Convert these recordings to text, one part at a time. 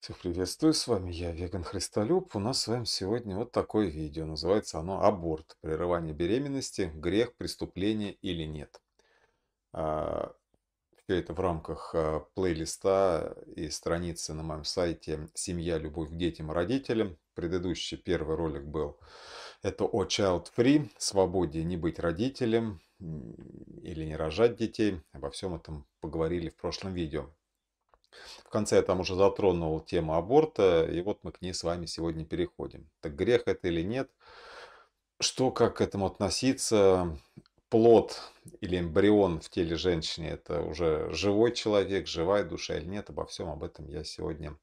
Всех приветствую, с вами я, Веган Христолюб. У нас с вами сегодня вот такое видео. Называется оно «Аборт. Прерывание беременности. Грех, преступление или нет?». А, Все это в рамках а, плейлиста и страницы на моем сайте «Семья, любовь к детям и родителям». Предыдущий первый ролик был это о Child Free, свободе не быть родителем или не рожать детей. Обо всем этом поговорили в прошлом видео. В конце я там уже затронул тему аборта, и вот мы к ней с вами сегодня переходим. Так грех это или нет? Что, как к этому относиться? плод или эмбрион в теле женщины, это уже живой человек, живая душа или нет, обо всем об этом я сегодня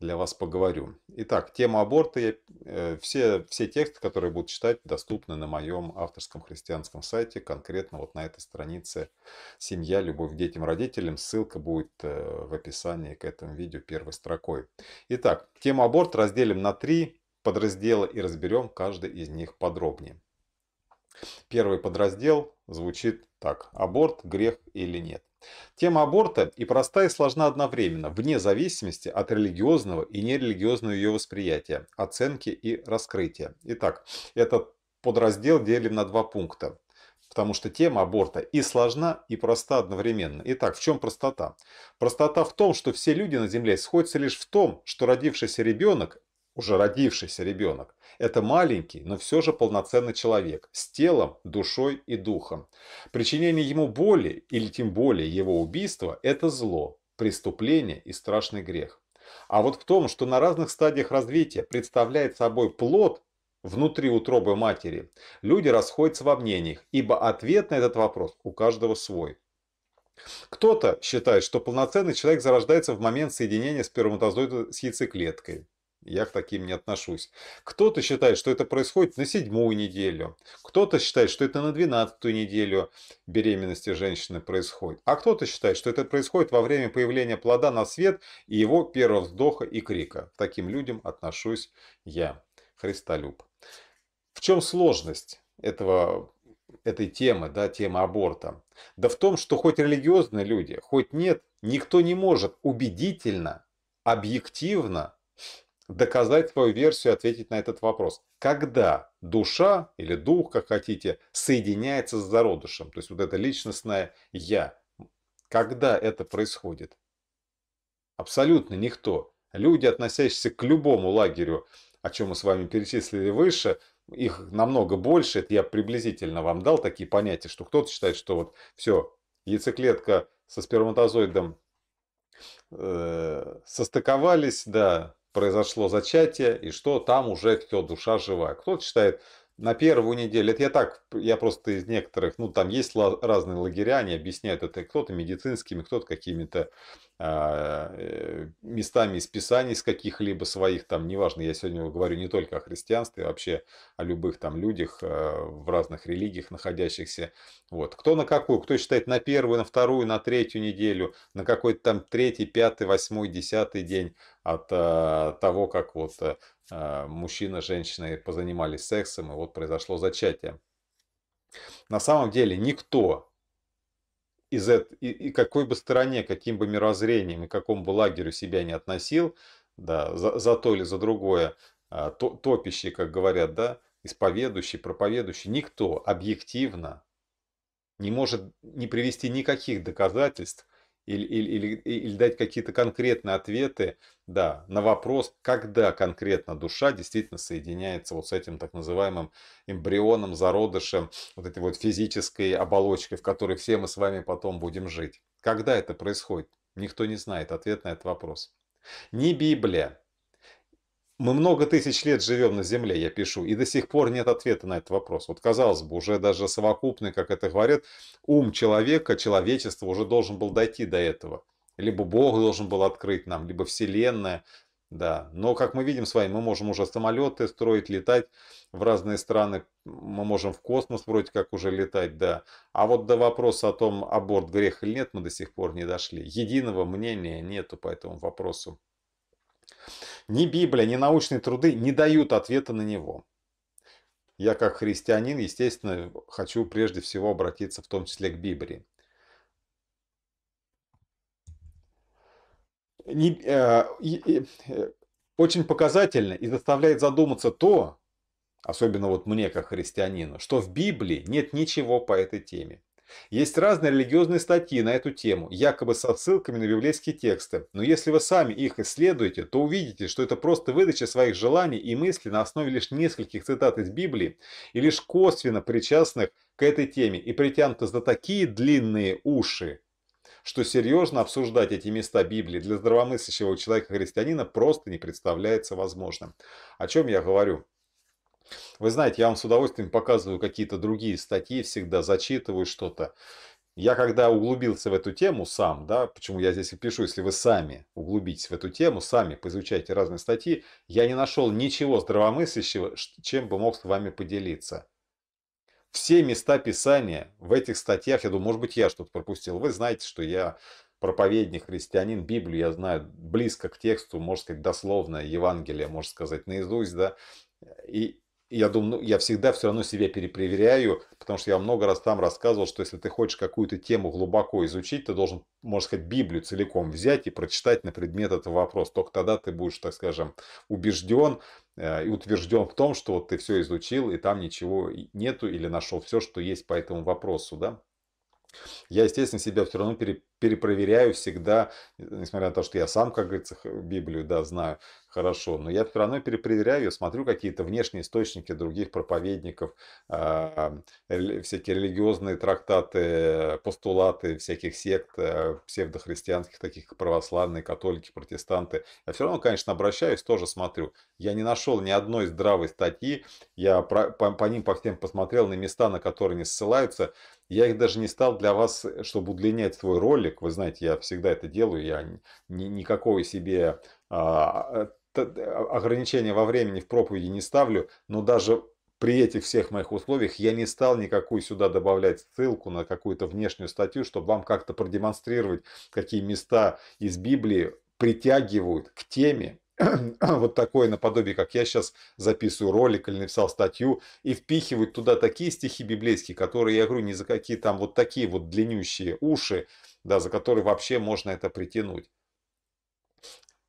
для вас поговорю. Итак, тема аборта, я, э, все, все тексты, которые будут читать, доступны на моем авторском христианском сайте, конкретно вот на этой странице «Семья, любовь к детям, родителям». Ссылка будет э, в описании к этому видео первой строкой. Итак, тему аборт разделим на три подраздела и разберем каждый из них подробнее. Первый подраздел звучит так. Аборт, грех или нет. Тема аборта и проста, и сложна одновременно, вне зависимости от религиозного и нерелигиозного ее восприятия, оценки и раскрытия. Итак, этот подраздел делим на два пункта потому что тема аборта и сложна, и проста одновременно. Итак, в чем простота? Простота в том, что все люди на Земле сходятся лишь в том, что родившийся ребенок уже родившийся ребенок. Это маленький, но все же полноценный человек с телом, душой и духом. Причинение ему боли или тем более его убийство – это зло, преступление и страшный грех. А вот в том, что на разных стадиях развития представляет собой плод внутри утробы матери, люди расходятся во мнениях, ибо ответ на этот вопрос у каждого свой. Кто-то считает, что полноценный человек зарождается в момент соединения сперматозоида с яйцеклеткой. Я к таким не отношусь. Кто-то считает, что это происходит на седьмую неделю. Кто-то считает, что это на двенадцатую неделю беременности женщины происходит. А кто-то считает, что это происходит во время появления плода на свет и его первого вздоха и крика. К таким людям отношусь я, христолюб. В чем сложность этого этой темы, да, темы аборта. Да в том, что хоть религиозные люди, хоть нет, никто не может убедительно, объективно доказать свою версию, ответить на этот вопрос. Когда душа или дух, как хотите, соединяется с зародышем, то есть вот это личностное «я», когда это происходит? Абсолютно никто. Люди, относящиеся к любому лагерю, о чем мы с вами перечислили выше, их намного больше. Это я приблизительно вам дал такие понятия, что кто-то считает, что вот все, яйцеклетка со сперматозоидом э, состыковались, да, произошло зачатие, и что там уже все душа живая Кто-то считает, на первую неделю, это я так, я просто из некоторых, ну там есть разные лагеря, они объясняют это кто-то медицинскими, кто-то какими-то а, э, местами из писаний, из каких-либо своих, там неважно, я сегодня говорю не только о христианстве, а вообще о любых там людях э, в разных религиях находящихся. Вот. Кто на какую, кто считает на первую, на вторую, на третью неделю, на какой-то там третий, пятый, восьмой, десятый день от э, того, как вот э, э, мужчина с женщиной позанимались сексом, и вот произошло зачатие. На самом деле никто из этой, и, и какой бы стороне, каким бы мирозрением и какому бы лагерю себя не относил, да, за, за то или за другое, э, то, топище, как говорят, да, исповедующий, проповедующий, никто объективно не может не привести никаких доказательств или, или, или, или дать какие-то конкретные ответы да, на вопрос, когда конкретно душа действительно соединяется вот с этим так называемым эмбрионом, зародышем, вот этой вот физической оболочкой, в которой все мы с вами потом будем жить. Когда это происходит? Никто не знает ответ на этот вопрос. Ни Библия, мы много тысяч лет живем на Земле, я пишу, и до сих пор нет ответа на этот вопрос. Вот казалось бы, уже даже совокупный, как это говорят, ум человека, человечество уже должен был дойти до этого. Либо Бог должен был открыть нам, либо Вселенная. Да, но как мы видим с вами, мы можем уже самолеты строить, летать в разные страны, мы можем в космос вроде как уже летать, да. А вот до вопроса о том, аборт грех или нет, мы до сих пор не дошли. Единого мнения нету по этому вопросу. Ни Библия, ни научные труды не дают ответа на него. Я как христианин, естественно, хочу прежде всего обратиться в том числе к Библии. Не, э, э, э, очень показательно и заставляет задуматься то, особенно вот мне как христианину, что в Библии нет ничего по этой теме. Есть разные религиозные статьи на эту тему, якобы со ссылками на библейские тексты, но если вы сами их исследуете, то увидите, что это просто выдача своих желаний и мыслей на основе лишь нескольких цитат из Библии и лишь косвенно причастных к этой теме и притянуты за такие длинные уши, что серьезно обсуждать эти места Библии для здравомыслящего человека-христианина просто не представляется возможным. О чем я говорю? Вы знаете, я вам с удовольствием показываю какие-то другие статьи, всегда зачитываю что-то. Я когда углубился в эту тему сам, да, почему я здесь и пишу, если вы сами углубитесь в эту тему, сами поизучайте разные статьи, я не нашел ничего здравомыслящего, чем бы мог с вами поделиться. Все места писания в этих статьях, я думаю, может быть, я что-то пропустил. Вы знаете, что я проповедник, христианин, Библию я знаю близко к тексту, можно сказать, дословно, Евангелие, можно сказать, наизусть, да. И я думаю, ну, я всегда все равно себя перепроверяю, потому что я много раз там рассказывал, что если ты хочешь какую-то тему глубоко изучить, ты должен, можно сказать, Библию целиком взять и прочитать на предмет этого вопроса. Только тогда ты будешь, так скажем, убежден э, и утвержден в том, что вот ты все изучил, и там ничего нету, или нашел все, что есть по этому вопросу, да? Я, естественно, себя все равно пере, перепроверяю всегда, э, несмотря на то, что я сам, как говорится, Библию, да, знаю хорошо, но я все равно перепроверяю смотрю какие-то внешние источники других проповедников, а, всякие религиозные трактаты, постулаты всяких сект, э, псевдохристианских, таких православные, католики, протестанты. Я все равно, конечно, обращаюсь, тоже смотрю. Я не нашел ни одной здравой статьи, я по, по ним по всем посмотрел на места, на которые они ссылаются, я их даже не стал для вас, э, чтобы удлинять свой ролик. Вы знаете, я всегда это делаю. Я ни, никакого себе а, э, а, ограничения во времени в проповеди не ставлю. Но даже при этих всех моих условиях я не стал никакую сюда добавлять ссылку на какую-то внешнюю статью, чтобы вам как-то продемонстрировать, какие места из Библии притягивают к теме, вот такое наподобие, как я сейчас записываю ролик или написал статью, и впихивают туда такие стихи библейские, которые, я говорю, не за какие там вот такие вот длиннющие уши, да, за которые вообще можно это притянуть.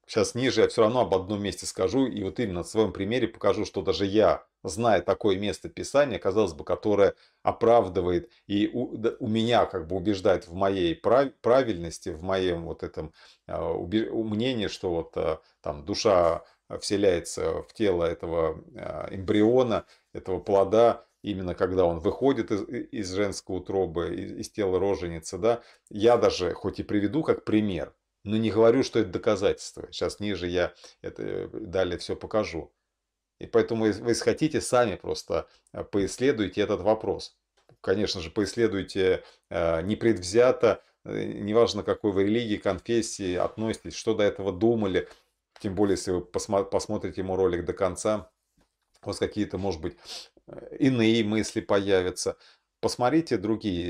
Сейчас ниже я все равно об одном месте скажу, и вот именно на своем примере покажу, что даже я, зная такое место Писания, казалось бы, которое оправдывает и у, да, у меня как бы убеждает в моей прав, правильности, в моем вот этом э, а, убеж, мнении, что вот э, там душа вселяется в тело этого э, эмбриона, этого плода, именно когда он выходит из, из женской утробы, из, из тела роженицы, да, я даже хоть и приведу как пример, но ну, не говорю, что это доказательство. Сейчас ниже я это далее все покажу. И поэтому, вы хотите, сами просто а, поисследуйте этот вопрос. Конечно же, поисследуйте а, непредвзято, э, неважно какой вы религии, конфессии относитесь, что до этого думали, тем более, если вы посмотрите ему ролик до конца, у вас какие-то, может быть, э, иные мысли появятся. Посмотрите другие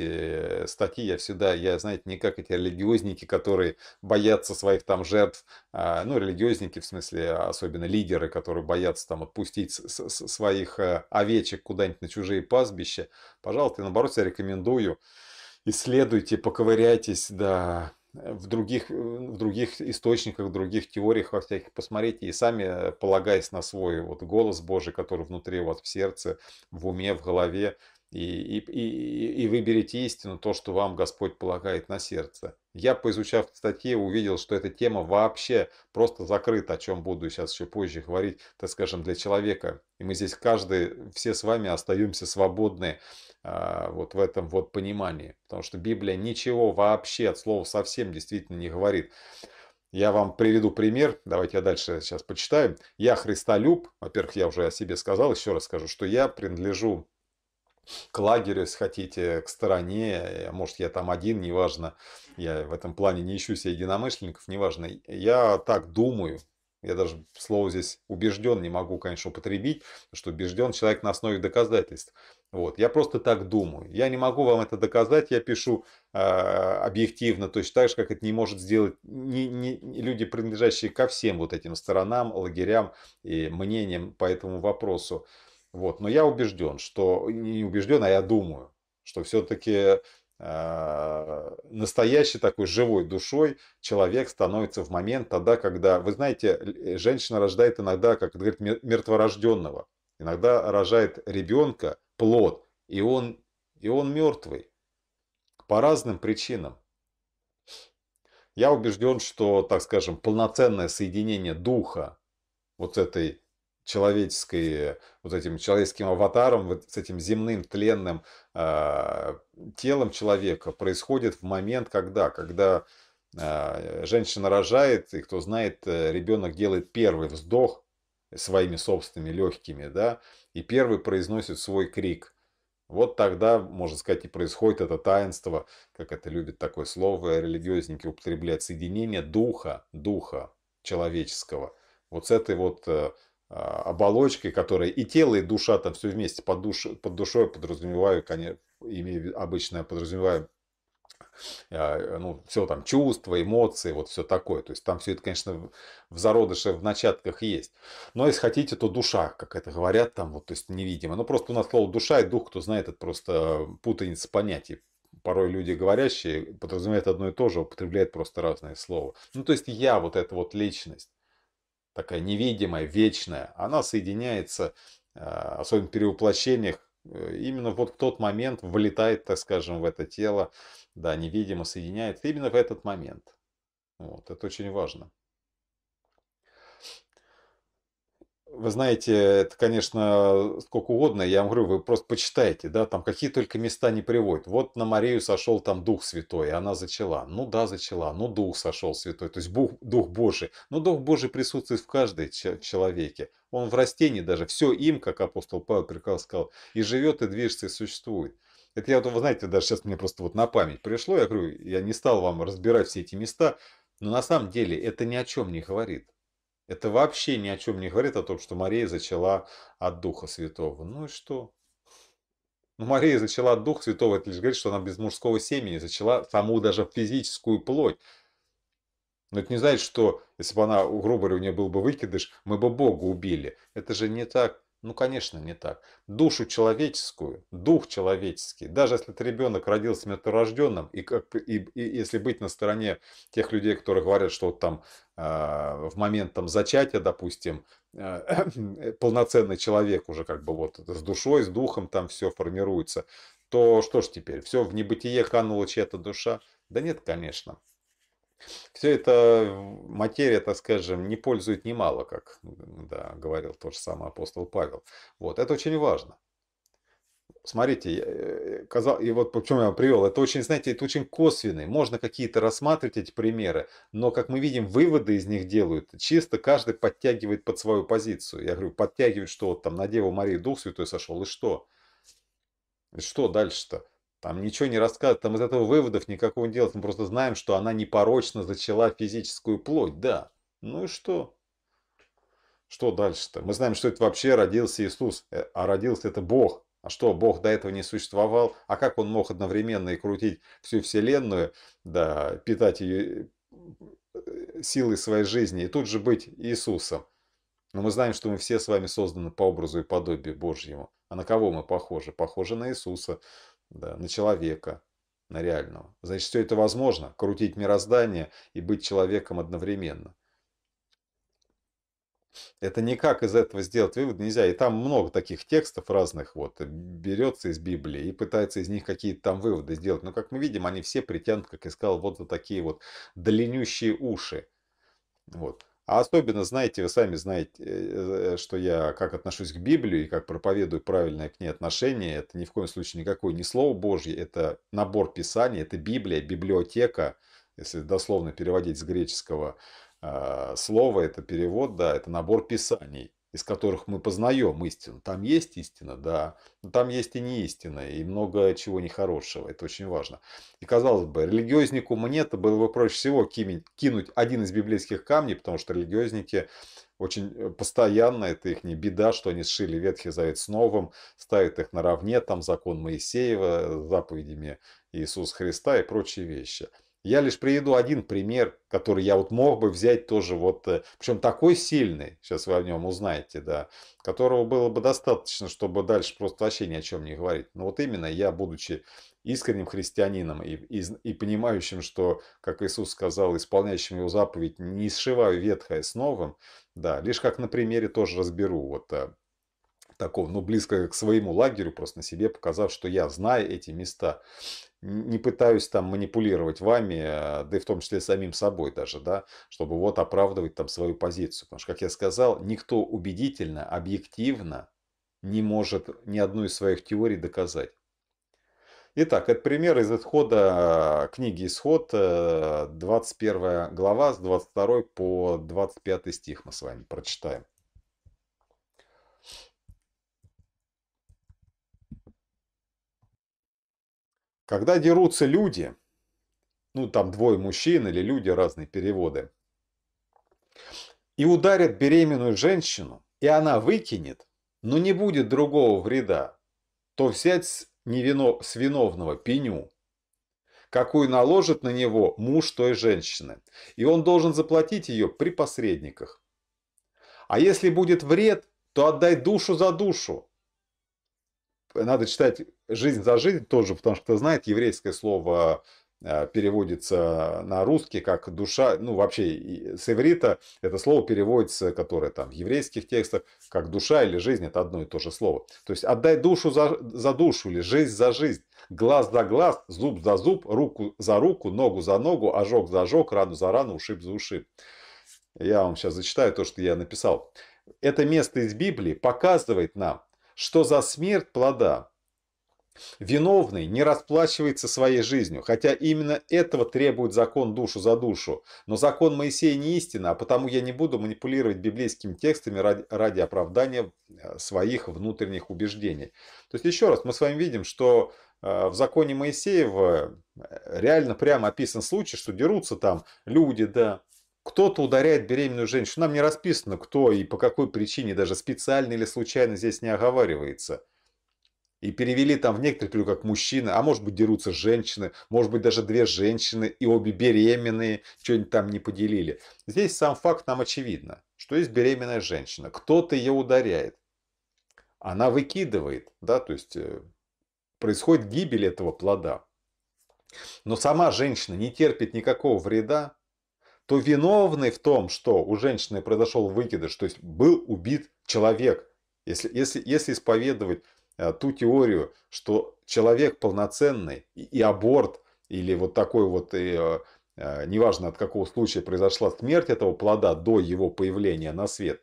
э, статьи, я всегда, я, знаете, не как эти религиозники, которые боятся своих там жертв, а, ну, религиозники, в смысле, особенно лидеры, которые боятся там отпустить своих э, овечек куда-нибудь на чужие пастбища. Пожалуйста, наоборот, я рекомендую, исследуйте, поковыряйтесь, да, э, в других, в других источниках, в других теориях во всяких посмотрите и сами, полагаясь на свой вот голос Божий, который внутри у вас в сердце, в уме, в голове, и, и, и, и выберите истину, то, что вам Господь полагает на сердце. Я, поизучав статьи, увидел, что эта тема вообще просто закрыта, о чем буду сейчас еще позже говорить, так скажем, для человека. И мы здесь каждый, все с вами остаемся свободны а, вот в этом вот понимании. Потому что Библия ничего вообще от слова совсем действительно не говорит. Я вам приведу пример. Давайте я дальше сейчас почитаю. Я христолюб. Во-первых, я уже о себе сказал. Еще раз скажу, что я принадлежу к лагерю, если хотите, к стороне. Э, может, я там один, неважно. Я в этом плане не ищу себе единомышленников, неважно. Я так думаю. Я даже слово здесь убежден, не могу, конечно, употребить, что убежден человек на основе доказательств. Вот. Я просто так думаю. Я не могу вам это доказать, я пишу э, объективно, точно так же, как это не может сделать не, не, люди, принадлежащие ко всем вот этим сторонам, лагерям и мнениям по этому вопросу. Вот. Но я убежден, что не убежден, а я думаю, что все-таки э, а, настоящий такой живой душой человек становится в момент тогда, когда, вы знаете, женщина рождает иногда, как говорит, мертворожденного. Иногда рожает ребенка, плод, и он, и он мертвый. По разным причинам. Я убежден, что, так скажем, полноценное соединение духа вот с этой человеческой, вот этим человеческим аватаром, вот с этим земным тленным э, телом человека происходит в момент, когда, когда э, женщина рожает, и кто знает, э, ребенок делает первый вздох своими собственными легкими, да, и первый произносит свой крик – вот тогда, можно сказать, и происходит это таинство, как это любят такое слово, религиозники употреблять соединение духа, духа человеческого. Вот с этой вот э, а, оболочкой, которая и тело, и душа там все вместе под, душ, под душой подразумеваю, конечно, имею, обычно подразумеваю а, ну, все там чувства, эмоции, вот все такое. То есть там все это, конечно, в зародыше, в начатках есть. Но если хотите, то душа, как это говорят, там вот, то есть невидимо. Ну, просто у нас слово душа и дух, кто знает, это просто путаница понятий. Порой люди говорящие подразумевают одно и то же, употребляют просто разные слова. Ну, то есть я вот эта вот личность такая невидимая, вечная, она соединяется, особенно э, в перевоплощениях, э, именно вот в тот момент влетает так скажем, в это тело, да, невидимо соединяется именно в этот момент. Вот, это очень важно. Вы знаете, это, конечно, сколько угодно, я вам говорю, вы просто почитайте, да, там какие только места не приводят. Вот на Марию сошел там Дух Святой, и она зачала. Ну да, зачала, ну Дух сошел Святой, то есть Дух, Дух Божий. Но ну, Дух Божий присутствует в каждом человеке. Он в растении даже, все им, как апостол Павел прекрасно сказал, и живет, и движется, и существует. Это я, вот, вы знаете, даже сейчас мне просто вот на память пришло, я говорю, я не стал вам разбирать все эти места, но на самом деле это ни о чем не говорит. Это вообще ни о чем не говорит о том, что Мария зачала от Духа Святого. Ну и что? Ну, Мария зачала от Духа Святого, это лишь говорит, что она без мужского семени зачала саму даже физическую плоть. Но это не значит, что если бы она, грубо говоря, у нее был бы выкидыш, мы бы Бога убили. Это же не так ну, конечно, не так. Душу человеческую, дух человеческий, даже если этот ребенок родился мертворожденным, и, как, и, и если быть на стороне тех людей, которые говорят, что вот там э, в момент там, зачатия, допустим, а, э, полноценный человек уже как бы вот с душой, с духом там все формируется, то что ж теперь, все в небытие канула чья-то душа? Да нет, конечно. Все это материя, так скажем, не пользует немало, как да, говорил тот же самый апостол Павел. Вот, это очень важно. Смотрите, э, казал, и вот почему я привел, это очень, знаете, это очень косвенный, можно какие-то рассматривать эти примеры, но, как мы видим, выводы из них делают, чисто каждый подтягивает под свою позицию. Я говорю, подтягивает, что вот там на Деву Марии Дух Святой сошел, и что? И что дальше-то? Там ничего не рассказывает, там из этого выводов никакого не делать. Мы просто знаем, что она непорочно зачала физическую плоть, да. Ну и что? Что дальше-то? Мы знаем, что это вообще родился Иисус, э, а родился это Бог. А что, Бог до этого не существовал? А как он мог одновременно и крутить всю Вселенную, да, питать ее э, силой своей жизни и тут же быть Иисусом? Но мы знаем, что мы все с вами созданы по образу и подобию Божьему. А на кого мы похожи? Похожи на Иисуса да, на человека, на реального. Значит, все это возможно, крутить мироздание и быть человеком одновременно. Это никак из этого сделать вывод нельзя. И там много таких текстов разных вот берется из Библии и пытается из них какие-то там выводы сделать. Но, как мы видим, они все притянуты, как я сказал, вот вот такие вот длиннющие уши. Вот. А особенно, знаете, вы сами знаете, э, э, что я как отношусь к Библии и как проповедую правильное к ней отношение. Это ни в коем случае никакое не Слово Божье, это набор Писаний, это Библия, библиотека, если дословно переводить с греческого а, слова, это перевод, да, это набор Писаний из которых мы познаем истину. Там есть истина, да, но там есть и не и много чего нехорошего. Это очень важно. И казалось бы, религиознику мне-то было бы проще всего кинуть один из библейских камней, потому что религиозники очень э, постоянно, это их не беда, что они сшили Ветхий Завет с Новым, ставят их наравне, там закон Моисеева, э, заповедями Иисуса Христа и прочие вещи. Я лишь приведу один пример, который я вот мог бы взять тоже вот, э, причем такой сильный, сейчас вы о нем узнаете, да, которого было бы достаточно, чтобы дальше просто вообще ни о чем не говорить. Но вот именно я, будучи искренним христианином и, и, и понимающим, что, как Иисус сказал, исполняющим его заповедь, не сшиваю ветхое с новым, да, лишь как на примере тоже разберу вот э, такого, ну, близко к своему лагерю, просто на себе показав, что я знаю эти места не пытаюсь там манипулировать вами, а, да и в том числе самим собой даже, да, чтобы вот оправдывать там свою позицию. Потому что, как я сказал, никто убедительно, объективно не может ни одну из своих теорий доказать. Итак, это пример из отхода а, книги «Исход», 21 э, глава, с 22 по 25 стих мы с вами прочитаем. Когда дерутся люди, ну там двое мужчин или люди, разные переводы, и ударят беременную женщину, и она выкинет, но не будет другого вреда, то взять с, невино... с виновного пеню, какую наложит на него муж той женщины, и он должен заплатить ее при посредниках. А если будет вред, то отдай душу за душу. Надо читать жизнь за жизнь тоже, потому что, кто знает, еврейское слово а, переводится на русский как душа, ну вообще с иврита это слово переводится, которое там в еврейских текстах, как душа или жизнь, это одно и то же слово. То есть отдай душу за, за душу или жизнь за жизнь, глаз за глаз, зуб за зуб, руку за руку, ногу за ногу, ожог за ожог, рану за рану, ушиб за ушиб. Я вам сейчас зачитаю то, что я написал. Это место из Библии показывает нам, что за смерть плода Виновный не расплачивается своей жизнью, хотя именно этого требует закон душу за душу. Но закон Моисея не истина, а потому я не буду манипулировать библейскими текстами ради, ради оправдания э, своих внутренних убеждений. То есть еще раз, мы с вами видим, что э, в законе Моисеева э, реально прямо описан случай, что дерутся там люди, да, кто-то ударяет беременную женщину. Нам не расписано, кто и по какой причине, даже специально или случайно здесь не оговаривается – и перевели там в некоторых перевели как мужчины, а может быть дерутся женщины, может быть даже две женщины и обе беременные, что-нибудь там не поделили. Здесь сам факт нам очевидно, что есть беременная женщина, кто-то ее ударяет, она выкидывает, да, то есть э, происходит гибель этого плода. Но сама женщина не терпит никакого вреда, то виновный в том, что у женщины произошел выкидыш, то есть был убит человек, если, если, если исповедовать Э, ту теорию, что человек полноценный и, и аборт, или вот такой вот, и, э, э, неважно от какого случая произошла смерть этого плода до его появления на свет,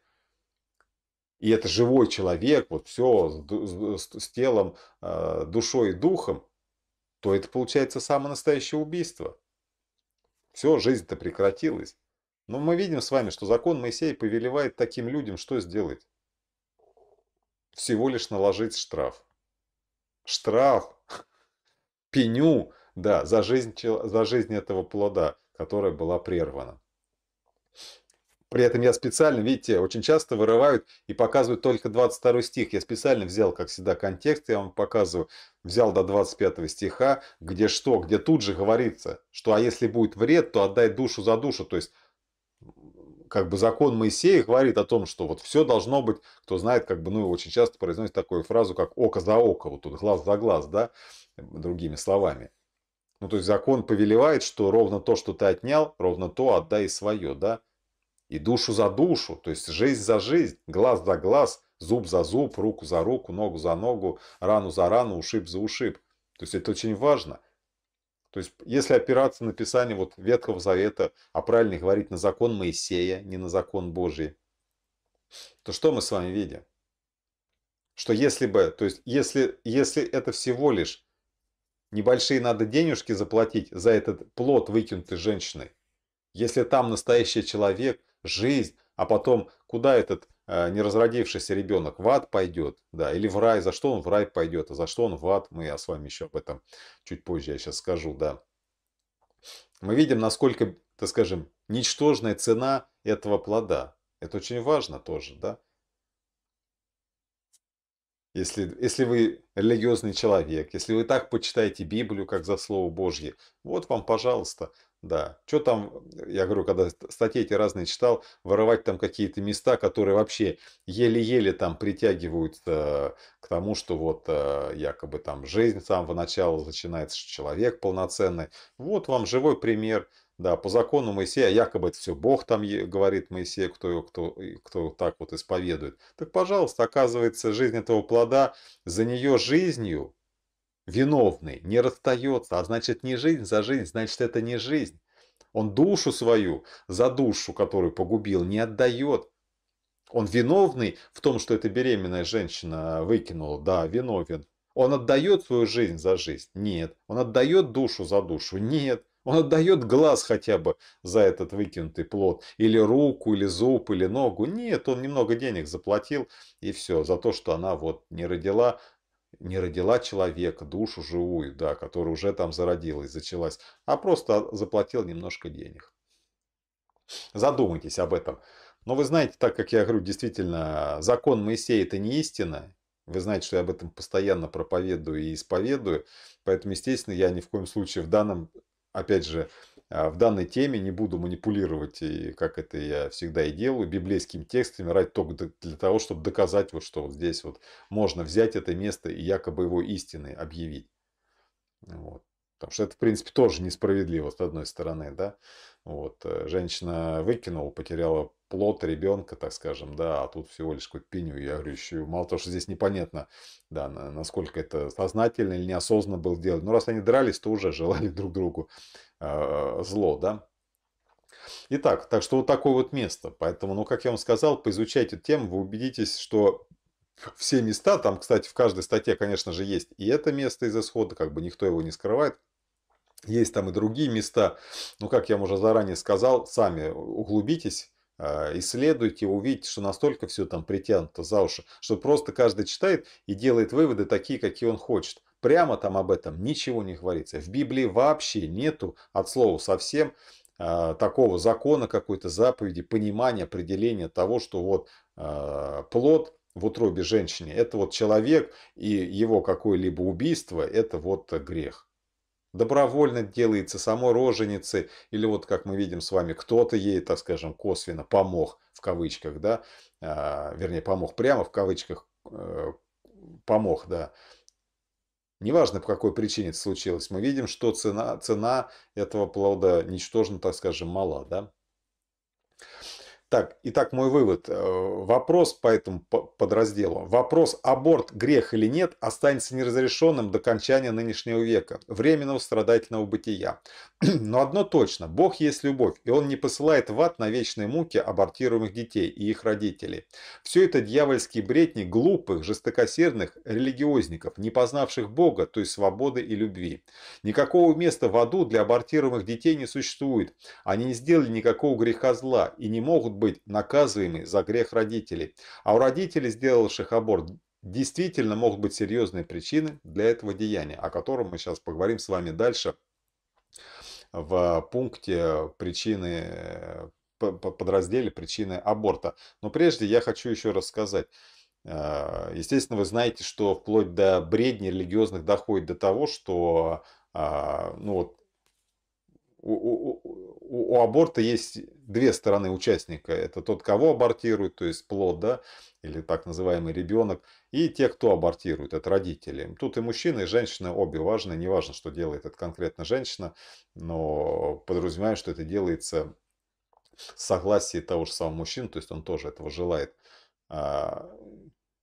и это живой человек, вот все с, с, с телом, душой и духом, то это получается самое настоящее убийство. Все, жизнь-то прекратилась. Но мы видим с вами, что закон Моисея повелевает таким людям что сделать? всего лишь наложить штраф. Штраф, пеню, да, за жизнь, за жизнь этого плода, которая была прервана. При этом я специально, видите, очень часто вырывают и показывают только 22 стих. Я специально взял, как всегда, контекст, я вам показываю, взял до 25 стиха, где что, где тут же говорится, что а если будет вред, то отдай душу за душу. То есть как бы закон Моисея говорит о том, что вот все должно быть, кто знает, как бы, ну, очень часто произносит такую фразу, как око за око, вот тут глаз за глаз, да, другими словами. Ну, то есть закон повелевает, что ровно то, что ты отнял, ровно то отдай свое, да, и душу за душу, то есть жизнь за жизнь, глаз за глаз, зуб за зуб, руку за руку, ногу за ногу, рану за рану, ушиб за ушиб. То есть это очень важно. То есть, если опираться на Писание вот Ветхого Завета, а правильно говорить на закон Моисея, не на закон Божий, то что мы с вами видим? Что если бы, то есть, если, если это всего лишь небольшие надо денежки заплатить за этот плод, выкинутый женщины, если там настоящий человек, жизнь, а потом куда этот Э, не разродившийся ребенок в ад пойдет, да, или в рай, за что он в рай пойдет, а за что он в ад, мы я с вами еще об этом чуть позже я сейчас скажу, да. Мы видим, насколько, так скажем, ничтожная цена этого плода. Это очень важно тоже, да. Если, если вы религиозный человек, если вы так почитаете Библию, как за Слово Божье, вот вам, пожалуйста, да. Что там, э, я говорю, когда статьи эти разные читал, воровать там какие-то места, которые вообще еле-еле там притягивают э, к тому, что вот э, якобы там жизнь с самого начала начинается, что человек полноценный. Вот вам живой пример. Да, по закону Моисея, якобы это все Бог там говорит Моисею, кто, кто, кто так вот исповедует. Так, пожалуйста, оказывается, жизнь этого плода, за нее жизнью виновный не расстается, а значит не жизнь за жизнь, значит это не жизнь. Он душу свою за душу, которую погубил, не отдает. Он виновный в том, что эта беременная женщина выкинула, да, виновен. Он отдает свою жизнь за жизнь? Нет. Он отдает душу за душу? Нет. Он отдает глаз хотя бы за этот выкинутый плод, или руку, или зуб, или ногу. Нет, он немного денег заплатил, и все, за то, что она вот не родила, не родила человека, душу живую, да, которая уже там зародилась, зачалась, а просто заплатил немножко денег. Задумайтесь об этом. Но вы знаете, так как я говорю, действительно, закон Моисея это не истина. Вы знаете, что я об этом постоянно проповедую и исповедую. Поэтому, естественно, я ни в коем случае в данном, опять же, а, в данной теме, не буду манипулировать, и как это я всегда и делаю, библейскими текстами, ради только для того, чтобы доказать, вот, что вот здесь вот можно взять это место и якобы его истины объявить. Вот. Потому что это, в принципе, тоже несправедливо, с одной стороны, да. Вот. Э, женщина выкинула, потеряла плод ребенка, так скажем, да, а тут всего лишь какую-то пеню. Я говорю, еще мало того, что здесь непонятно, да, насколько это сознательно или неосознанно было делать. Но раз они дрались, то уже желали друг другу Э, зло, да. Итак, так что вот такое вот место. Поэтому, ну, как я вам сказал, поизучайте тему, вы убедитесь, что все места, там, кстати, в каждой статье, конечно же, есть и это место из исхода, как бы никто его не скрывает. Есть там и другие места. но как я вам уже заранее сказал, сами углубитесь, э, исследуйте, увидите, что настолько все там притянуто за уши, что просто каждый читает и делает выводы такие, какие он хочет. Прямо там об этом ничего не говорится. В Библии вообще нету от слова совсем э, такого закона какой-то заповеди, понимания, определения того, что вот э, плод в утробе женщины, это вот человек и его какое-либо убийство, это вот грех. Добровольно делается самой роженице или вот как мы видим с вами, кто-то ей, так скажем, косвенно помог, в кавычках, да, э, вернее, помог прямо в кавычках, э, помог, да, Неважно, по какой причине это случилось, мы видим, что цена, цена этого плода ничтожно, так скажем, мала. Да? Так, итак, мой вывод. Э, вопрос по этому подразделу. Вопрос аборт, грех или нет, останется неразрешенным до кончания нынешнего века, временного страдательного бытия. Но одно точно. Бог есть любовь, и Он не посылает в ад на вечные муки абортируемых детей и их родителей. Все это дьявольские бредни глупых, жестокосердных религиозников, не познавших Бога, то есть свободы и любви. Никакого места в аду для абортируемых детей не существует. Они не сделали никакого греха зла и не могут быть наказуемый за грех родителей. А у родителей, сделавших аборт, действительно могут быть серьезные причины для этого деяния, о котором мы сейчас поговорим с вами дальше в пункте причины, э, подразделе причины аборта. Но прежде я хочу еще рассказать. Э, естественно, вы знаете, что вплоть до бредней религиозных доходит до того, что а, ну вот, у, у, у аборта есть две стороны участника. Это тот, кого абортируют, то есть плод, да, или так называемый ребенок, и те, кто абортирует, это родители. Тут и мужчина, и женщина обе важны. Неважно, что делает это конкретно женщина, но подразумеваю, что это делается в согласии того же самого мужчины, то есть он тоже этого желает. А,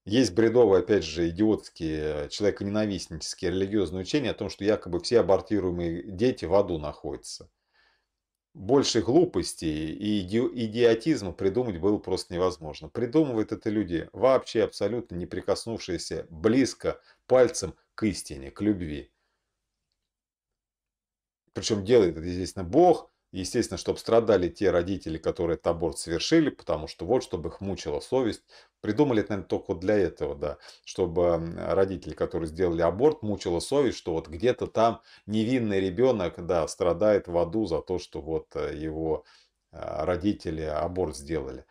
есть бредовые, опять же, идиотские, э, человеконенавистнические религиозные учения о том, что якобы все абортируемые дети в аду находятся. Больше глупости и идиотизма придумать было просто невозможно. Придумывают это люди, вообще абсолютно не прикоснувшиеся близко пальцем к истине, к любви. Причем делает это, естественно, Бог – Естественно, чтобы страдали те родители, которые этот аборт совершили, потому что вот, чтобы их мучила совесть. Придумали это, наверное, только для этого, да. Чтобы родители, которые сделали аборт, мучила совесть, что вот где-то там невинный ребенок, да, страдает в аду за то, что вот э, его э, родители аборт сделали.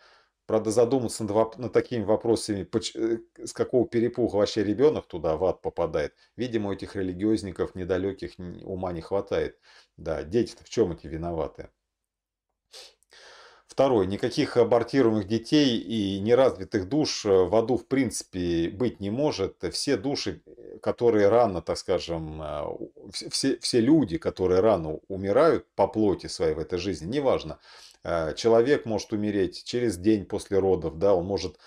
Правда, задуматься над, над такими вопросами, э, с какого перепуга вообще ребенок туда в ад попадает. Видимо, у этих религиозников недалеких ума не хватает. Да, дети-то в чем эти виноваты? Второе. Никаких абортируемых детей и неразвитых душ э, в аду в принципе быть не может. Все души, э, которые рано, так скажем, все, все люди, которые рано умирают по плоти своей в этой жизни, неважно, а, человек может умереть через день после родов, да, он может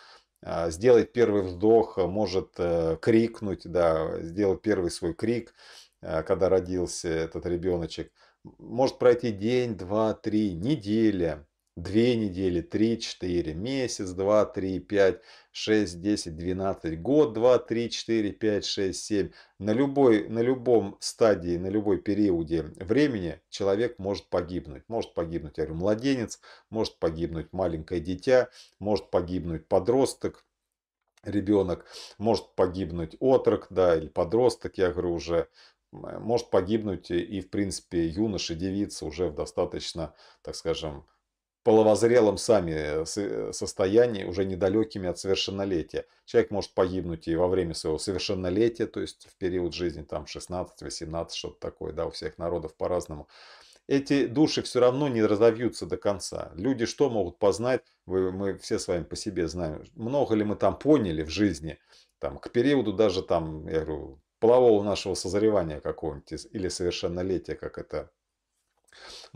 а, сделать первый вздох, может э, крикнуть, да, сделать первый свой крик, э, когда родился этот ребеночек. Может пройти день, два, три, неделя, две недели, три, четыре, месяц, два, три, пять, шесть, десять, двенадцать, год, два, три, четыре, пять, шесть, семь. На, любой, на любом стадии, на любой периоде времени человек может погибнуть. Может погибнуть, я говорю, младенец, может погибнуть маленькое дитя, может погибнуть подросток, ребенок, может погибнуть отрок, да, или подросток, я говорю, уже может погибнуть и, в принципе, юноша, девица уже в достаточно, так скажем, половозрелом сами э, э, состоянии, уже недалекими от совершеннолетия. Человек может погибнуть и во время своего совершеннолетия, то есть в период жизни там 16-18, что-то такое, да, у всех народов по-разному. Эти души все равно не разовьются до конца. Люди что могут познать, Вы, мы все с вами по себе знаем, много ли мы там поняли в жизни, там, к периоду даже там, я говорю, полового нашего созревания какого-нибудь или совершеннолетия, как это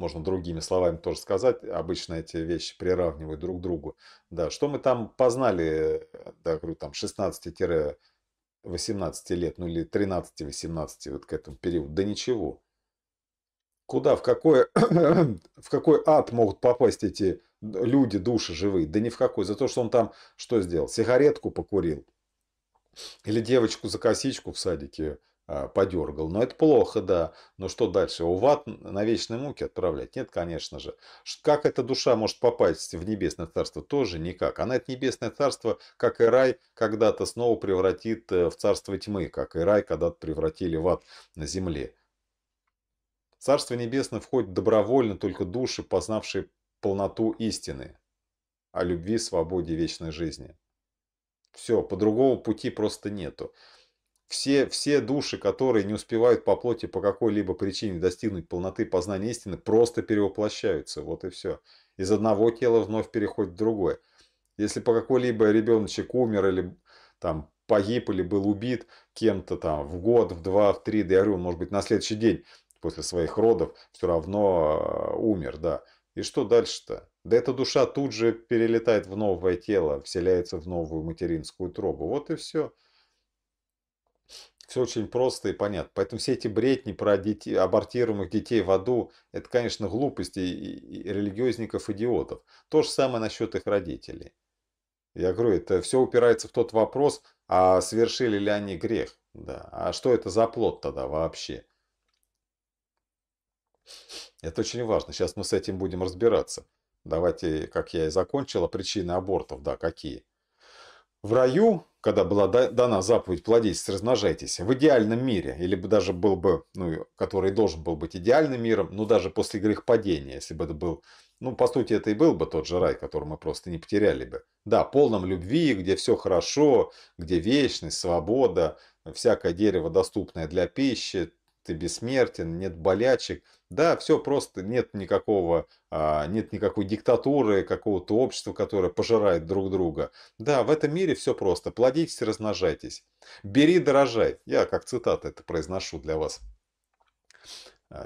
можно другими словами тоже сказать, обычно эти вещи приравнивают друг к другу. Да, что мы там познали, да, говорю, там 16-18 лет, ну или 13-18 вот к этому периоду, да ничего. Куда, в какой, в какой ад могут попасть эти люди, души живые? Да ни в какой. За то, что он там что сделал? Сигаретку покурил. Или девочку за косичку в садике а, подергал. Но это плохо, да. Но что дальше? У ват на вечные муки отправлять? Нет, конечно же. Как эта душа может попасть в небесное царство? Тоже никак. Она это небесное царство, как и рай, когда-то снова превратит э, в царство тьмы, как и рай когда-то превратили в ад на земле. Царство Небесное входит добровольно только души, познавшие полноту истины о любви, свободе, вечной жизни. Все, по другому пути просто нету. Все, все души, которые не успевают по плоти по какой-либо причине достигнуть полноты познания истины, просто перевоплощаются. Вот и все. Из одного тела вновь переходит в другое. Если по какой-либо ребеночек умер или там погиб или был убит кем-то там в год, в два, в три, да я говорю, может быть, на следующий день после своих родов все равно э, умер, да. И что дальше-то? Да эта душа тут же перелетает в новое тело, вселяется в новую материнскую тробу. Вот и все все очень просто и понятно. Поэтому все эти бредни про детей, абортируемых детей в аду, это, конечно, глупости и, и религиозников-идиотов. То же самое насчет их родителей. Я говорю, это все упирается в тот вопрос, а совершили ли они грех. Да. А что это за плод тогда вообще? Это очень важно. Сейчас мы с этим будем разбираться. Давайте, как я и закончил, а причины абортов, да, какие. В раю, когда была дана заповедь «плодитесь, размножайтесь», в идеальном мире, или бы даже был бы, ну, который должен был быть идеальным миром, ну, даже после грехопадения, если бы это был, ну, по сути, это и был бы тот же рай, который мы просто не потеряли бы. Да, полном любви, где все хорошо, где вечность, свобода, всякое дерево, доступное для пищи, ты бессмертен, нет болячек. Да, все просто, нет никакого, а, нет никакой диктатуры, какого-то общества, которое пожирает друг друга. Да, в этом мире все просто, плодитесь, размножайтесь. Бери, дорожай. Я как цитата это произношу для вас.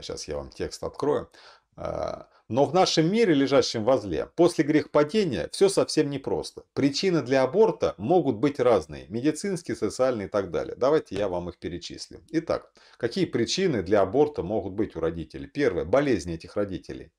Сейчас а, я вам текст открою. А, но в нашем мире, лежащем во зле, после грехпадения все совсем непросто. Причины для аборта могут быть разные. Медицинские, социальные и так далее. Давайте я вам их перечислю. Итак, какие причины для аборта могут быть у родителей? Первое. Болезни этих родителей.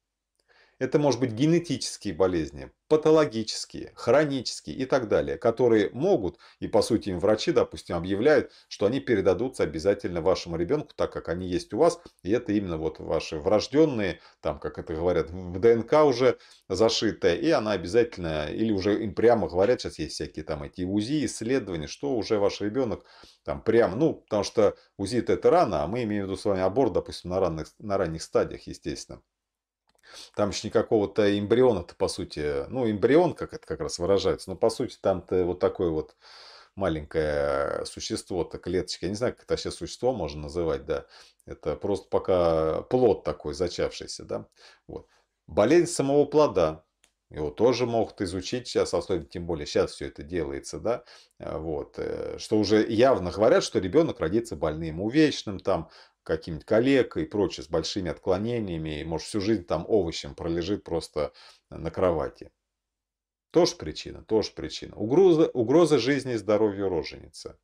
Это может быть генетические болезни, патологические, хронические и так далее, которые могут, и по сути им врачи, допустим, объявляют, что они передадутся обязательно вашему ребенку, так как они есть у вас, и это именно вот ваши врожденные, там, как это говорят, в ДНК уже зашитая, и она обязательно, или уже им прямо говорят, сейчас есть всякие там эти УЗИ, исследования, что уже ваш ребенок там прям, ну, потому что узи это рано, а мы имеем в виду с вами аборт, допустим, на ранних, на ранних стадиях, естественно. Там еще никакого-то эмбриона-то, по сути, ну, эмбрион, как это как раз выражается, но, по сути, там-то вот такое вот маленькое существо-то, клеточка, я не знаю, как это вообще существо можно называть, да, это просто пока плод такой зачавшийся, да, вот. Болезнь самого плода, его тоже могут изучить сейчас, особенно тем более сейчас все это делается, да, вот, э, что уже явно говорят, что ребенок родится больным увечным, там, каким-нибудь коллегой и прочее, с большими отклонениями, и, может, всю жизнь там овощем пролежит просто на кровати. Тоже причина, тоже причина. Угроза, угроза жизни и здоровью роженицы.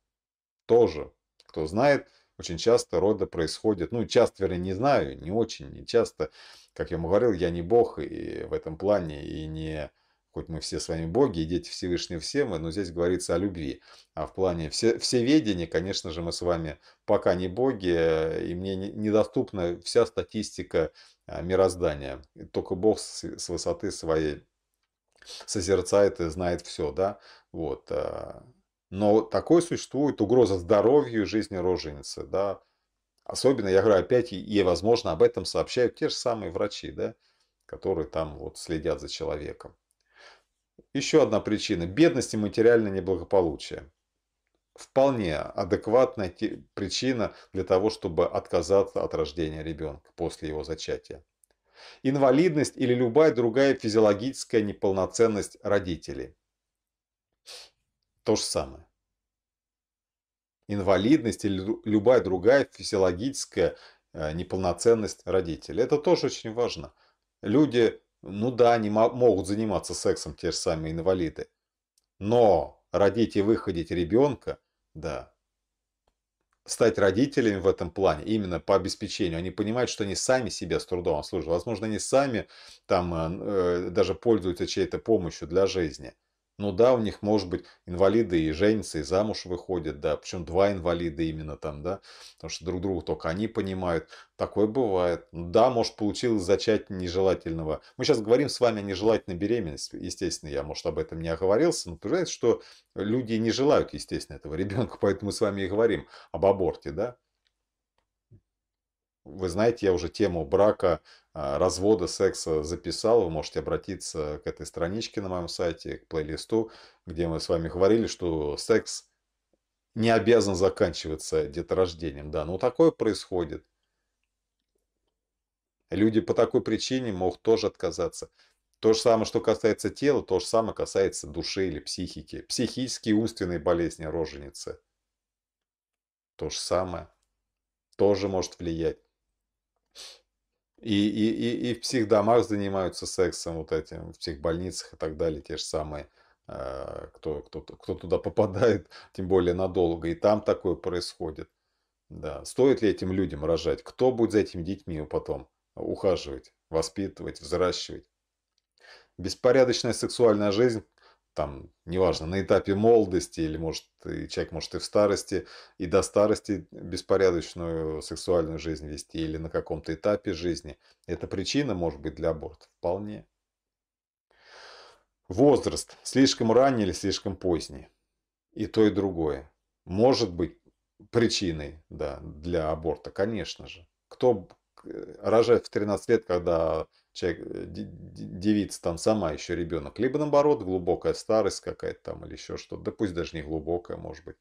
Тоже. Кто знает, очень часто роды происходят ну, часто, вернее, не знаю, не очень, не часто. Как я вам говорил, я не бог и в этом плане, и не хоть мы все с вами боги и дети всевышние все мы, но здесь говорится о любви. А в плане все, всеведения, конечно же, мы с вами пока не боги, э, и мне недоступна вся статистика а, мироздания. Только Бог с, с высоты своей созерцает и знает все, да, вот. Э, но такой существует угроза здоровью жизни роженицы, да. Особенно, я говорю, опять, и, возможно, об этом сообщают те же самые врачи, да, которые там вот следят за человеком. Еще одна причина – бедность и материальное неблагополучие. Вполне адекватная причина для того, чтобы отказаться от рождения ребенка после его зачатия. Инвалидность или любая другая физиологическая неполноценность родителей. То же самое. Инвалидность или любая другая физиологическая э, неполноценность родителей. Это тоже очень важно. Люди ну да, они могут заниматься сексом те же самые инвалиды. Но родить и выходить ребенка, да. Стать родителями в этом плане, именно по обеспечению, они понимают, что они сами себя с трудом служат. Возможно, они сами там э, э, даже пользуются чьей-то помощью для жизни. Ну да, у них может быть инвалиды и женятся, и замуж выходят, да. Причем два инвалида именно там, да. Потому что друг друга только они понимают. Такое бывает. Ну да, может получилось зачать нежелательного. Мы сейчас говорим с вами о нежелательной беременности. Естественно, я, может, об этом не оговорился. Но понимаете, что люди не желают, естественно, этого ребенка. Поэтому мы с вами и говорим об аборте, да. Вы знаете, я уже тему брака, а, развода, секса записал. Вы можете обратиться к этой страничке на моем сайте, к плейлисту, где мы с вами говорили, что секс не обязан заканчиваться деторождением. Да, но ну, такое происходит. Люди по такой причине могут тоже отказаться. То же самое, что касается тела, то же самое касается души или психики. Психические и умственные болезни роженицы. То же самое. Тоже может влиять. И, и, и, и в психдомах занимаются сексом вот этим, в психбольницах и так далее, те же самые, э, кто, кто, кто туда попадает, тем более надолго. И там такое происходит. Да. Стоит ли этим людям рожать? Кто будет за этими детьми потом ухаживать, воспитывать, взращивать? Беспорядочная сексуальная жизнь там, неважно, на этапе молодости или, может, человек может и в старости, и до старости беспорядочную сексуальную жизнь вести, или на каком-то этапе жизни. Это причина, может быть, для аборта? Вполне. Возраст. Слишком ранний или слишком поздний? И то, и другое. Может быть причиной да, для аборта, конечно же. Кто э, рожает в 13 лет, когда человек, э, девица там сама еще ребенок, либо наоборот глубокая старость какая-то там или еще что-то, да пусть даже не глубокая, может быть.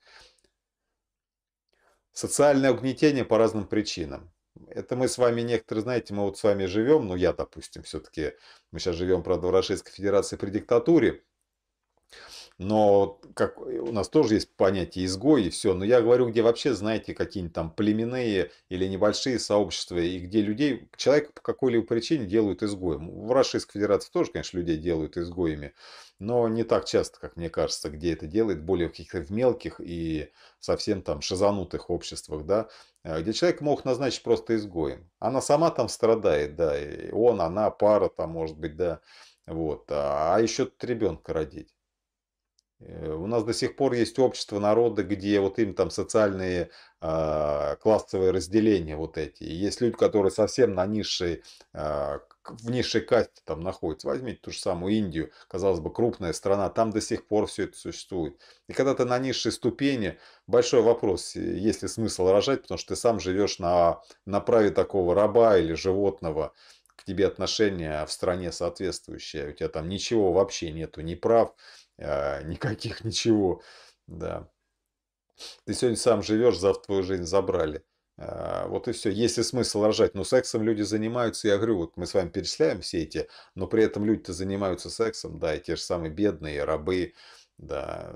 Социальное угнетение по разным причинам. Это мы с вами некоторые, знаете, мы вот с вами живем, ну я, допустим, все-таки, мы сейчас живем, правда, в Российской Федерации при диктатуре, но как, э, у нас тоже есть понятие изгой и все. Но я говорю, где вообще, знаете, какие-нибудь там племенные или небольшие сообщества, и где людей, человек по какой-либо причине делают изгоем. В Российской Федерации тоже, конечно, людей делают изгоями, но не так часто, как мне кажется, где это делает, более в каких-то в мелких и совсем там шизанутых обществах, да, а, где человек мог назначить просто изгоем. Она сама там страдает, да, и он, она, пара там, может быть, да, вот. А, а еще ребенка родить. Э, у нас до сих пор есть общество народа, где вот им там социальные э, классовые разделения вот эти. есть люди, которые совсем на низшей, э, в низшей касте там находятся. Возьмите ту же самую Индию, казалось бы, крупная страна, там до сих пор все это существует. И когда ты на низшей ступени, большой вопрос, э, есть ли смысл рожать, потому что ты сам живешь на, на праве такого раба или животного, к тебе отношения в стране соответствующие, а у тебя там ничего вообще нету, ни прав, а, никаких ничего, да. Ты сегодня сам живешь, завтра твою жизнь забрали. А, вот и все. Есть ли смысл рожать? Но сексом люди занимаются, я говорю, вот мы с вами перечисляем все эти, но при этом люди-то занимаются сексом, да, и те же самые бедные, рабы, да.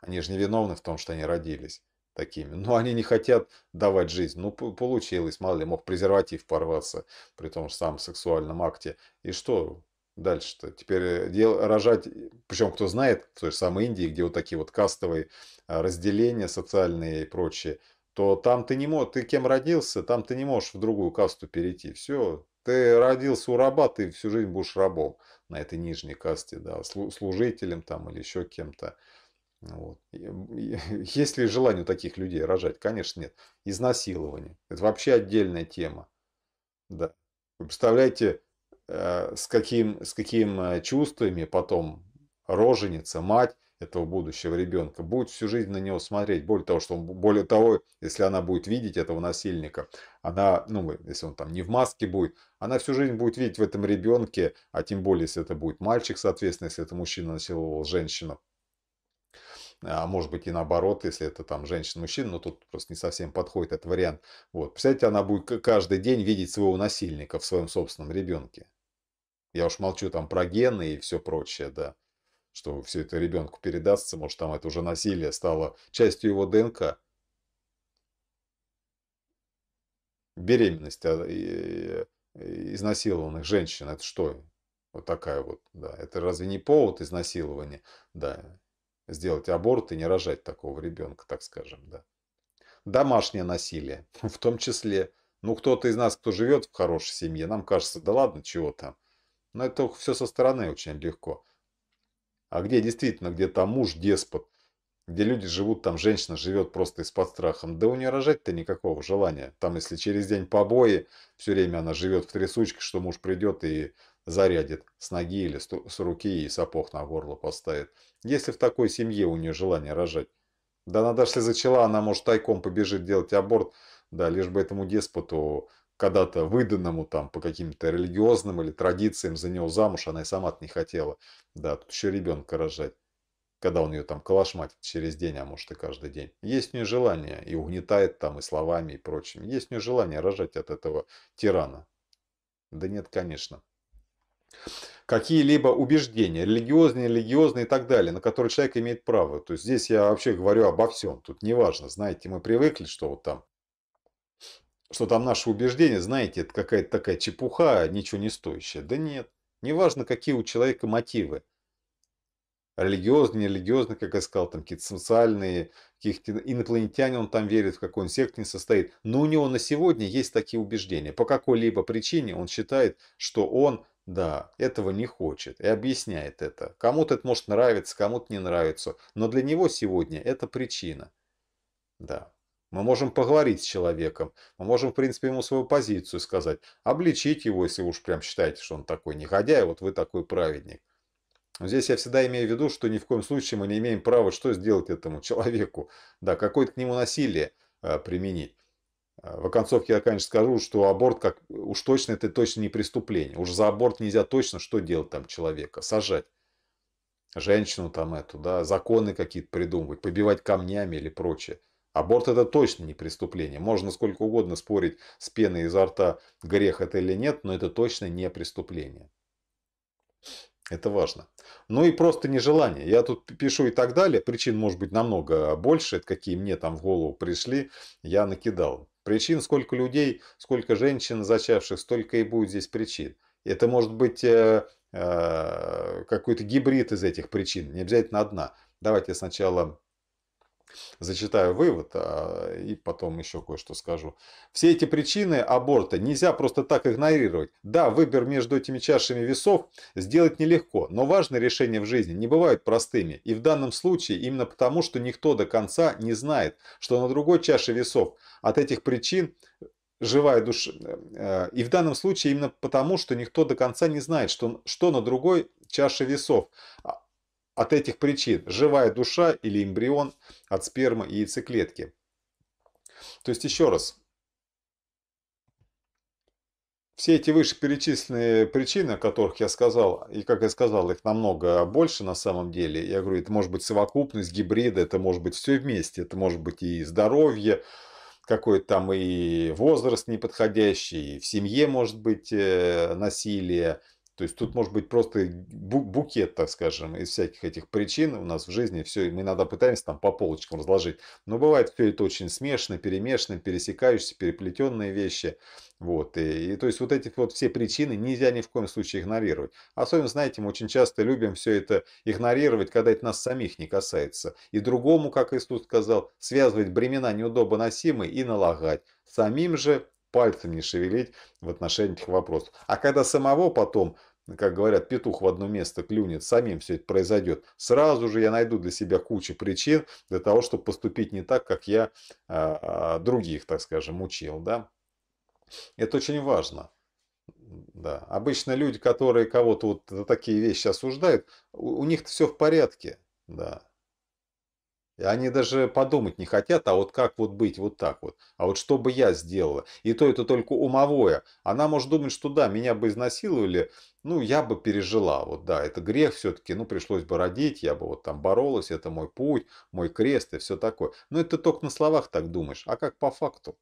Они же не виновны в том, что они родились такими. Но они не хотят давать жизнь. Ну, получилось, мало ли, мог презерватив порваться при том же самом сексуальном акте. И что? дальше-то? Теперь э, дел, рожать, э, причем кто знает, в той же самой Индии, где вот такие вот кастовые а, разделения социальные и прочее, то там ты не можешь, ты кем родился, там ты не можешь в другую касту перейти. Все, ты родился у раба, ты всю жизнь будешь рабом на этой нижней касте, да, служителем там или еще кем-то. Вот. Есть ли желание у таких людей рожать? Конечно, нет. Изнасилование. Это вообще отдельная тема. Да. Вы представляете, Э, с, каким, с каким э, чувствами потом роженица, мать этого будущего ребенка будет всю жизнь на него смотреть. Более того, что он, более того, если она будет видеть этого насильника, она, ну, если он там не в маске будет, она всю жизнь будет видеть в этом ребенке, а тем более, если это будет мальчик, соответственно, если это мужчина насиловал женщину, а может быть и наоборот, если это там женщина-мужчина, но тут просто не совсем подходит этот вариант. Вот, представляете, она будет каждый день видеть своего насильника в своем собственном ребенке. Я уж молчу там про гены и все прочее, да. Что все это ребенку передастся, может, там это уже насилие стало частью его ДНК. Беременность а, изнасилованных женщин, это что? Вот такая вот, да. Это разве не повод изнасилования? Да. Сделать аборт и не рожать такого ребенка, так скажем, да. Домашнее насилие, в том числе. Ну, кто-то из нас, кто живет в хорошей семье, нам кажется, да ладно, чего там но это все со стороны очень легко. А где действительно, где там муж деспот, где люди живут, там женщина живет просто из-под страхом. Да у нее рожать-то никакого желания. Там, если через день побои, все время она живет в трясучке, что муж придет и зарядит с ноги или с руки и сапог на горло поставит. Если в такой семье у нее желание рожать. Да она даже если зачала, она может тайком побежит делать аборт, да, лишь бы этому деспоту когда-то выданному там по каким-то религиозным или традициям за него замуж, она и сама не хотела. Да, тут еще ребенка рожать, когда он ее там калашматит через день, а может и каждый день. Есть у нее желание, и угнетает там и словами, и прочим. Есть у нее желание рожать от этого тирана. Да нет, конечно какие-либо убеждения, религиозные, религиозные и так далее, на которые человек имеет право. То есть здесь я вообще говорю обо всем, тут неважно, знаете, мы привыкли, что вот там что там наши убеждения, знаете, это какая-то такая чепуха, ничего не стоящая. Да нет. Неважно, какие у человека мотивы. Религиозные, нерелигиозные, как я сказал, там какие-то социальные, каких-то инопланетяне он там верит, в какой он секте не состоит. Но у него на сегодня есть такие убеждения. По какой-либо причине он считает, что он, да, этого не хочет. И объясняет это. Кому-то это может нравиться, кому-то не нравится. Но для него сегодня это причина. Да. Мы можем поговорить с человеком, мы можем, в принципе, ему свою позицию сказать, обличить его, если вы уж прям считаете, что он такой негодяй, вот вы такой праведник. Но здесь я всегда имею в виду, что ни в коем случае мы не имеем права что сделать этому человеку, да, какое-то к нему насилие э, применить. Э, в оконцовке я, конечно, скажу, что аборт, как уж точно, это точно не преступление. Уж за аборт нельзя точно что делать там человека? Сажать. Женщину там эту, да, законы какие-то придумывать, побивать камнями или прочее. Аборт это точно не преступление. Можно сколько угодно спорить с пеной изо рта, грех это или нет, но это точно не преступление. Это важно. Ну и просто нежелание. Я тут пишу и так далее. Причин может быть намного больше, Это какие мне там в голову пришли, я накидал. Причин сколько людей, сколько женщин зачавших, столько и будет здесь причин. Это может быть э, э, какой-то гибрид из этих причин, не обязательно одна. Давайте сначала Зачитаю вывод а, и потом еще кое-что скажу. Все эти причины аборта нельзя просто так игнорировать. Да, выбор между этими чашами весов сделать нелегко, но важные решения в жизни не бывают простыми. И в данном случае именно потому, что никто до конца не знает, что на другой чаше весов от этих причин живая душа. Э, э, и в данном случае именно потому, что никто до конца не знает, что, что на другой чаше весов а, от этих причин. Живая душа или эмбрион от спермы и яйцеклетки. То есть еще раз. Все эти вышеперечисленные причины, о которых я сказал, и как я сказал, их намного больше на самом деле. Я говорю, это может быть совокупность гибрида, это может быть все вместе, это может быть и здоровье, какой-то там и возраст неподходящий, в семье может быть э, насилие, то есть тут может быть просто букет, так скажем, из всяких этих причин у нас в жизни. Все, и мы иногда пытаемся там по полочкам разложить. Но бывает все это очень смешно, перемешано, пересекающиеся, переплетенные вещи. Вот. И, и то есть вот эти вот все причины нельзя ни в коем случае игнорировать. Особенно, знаете, мы очень часто любим все это игнорировать, когда это нас самих не касается. И другому, как Иисус сказал, связывать бремена неудобоносимые и налагать. Самим же пальцем не шевелить в отношении этих вопросов. А когда самого потом как говорят, петух в одно место клюнет, самим все это произойдет. Сразу же я найду для себя кучу причин для того, чтобы поступить не так, как я а, а, других, так скажем, учил. Да? Это очень важно. Да. Обычно люди, которые кого-то вот за такие вещи осуждают, у, у них все в порядке. Да. Они даже подумать не хотят, а вот как вот быть вот так вот, а вот что бы я сделала. И то это только умовое. Она может думать, что да, меня бы изнасиловали, ну, я бы пережила, вот да, это грех все-таки, ну, пришлось бы родить, я бы вот там боролась, это мой путь, мой крест и все такое. Но это только на словах так думаешь, а как по факту?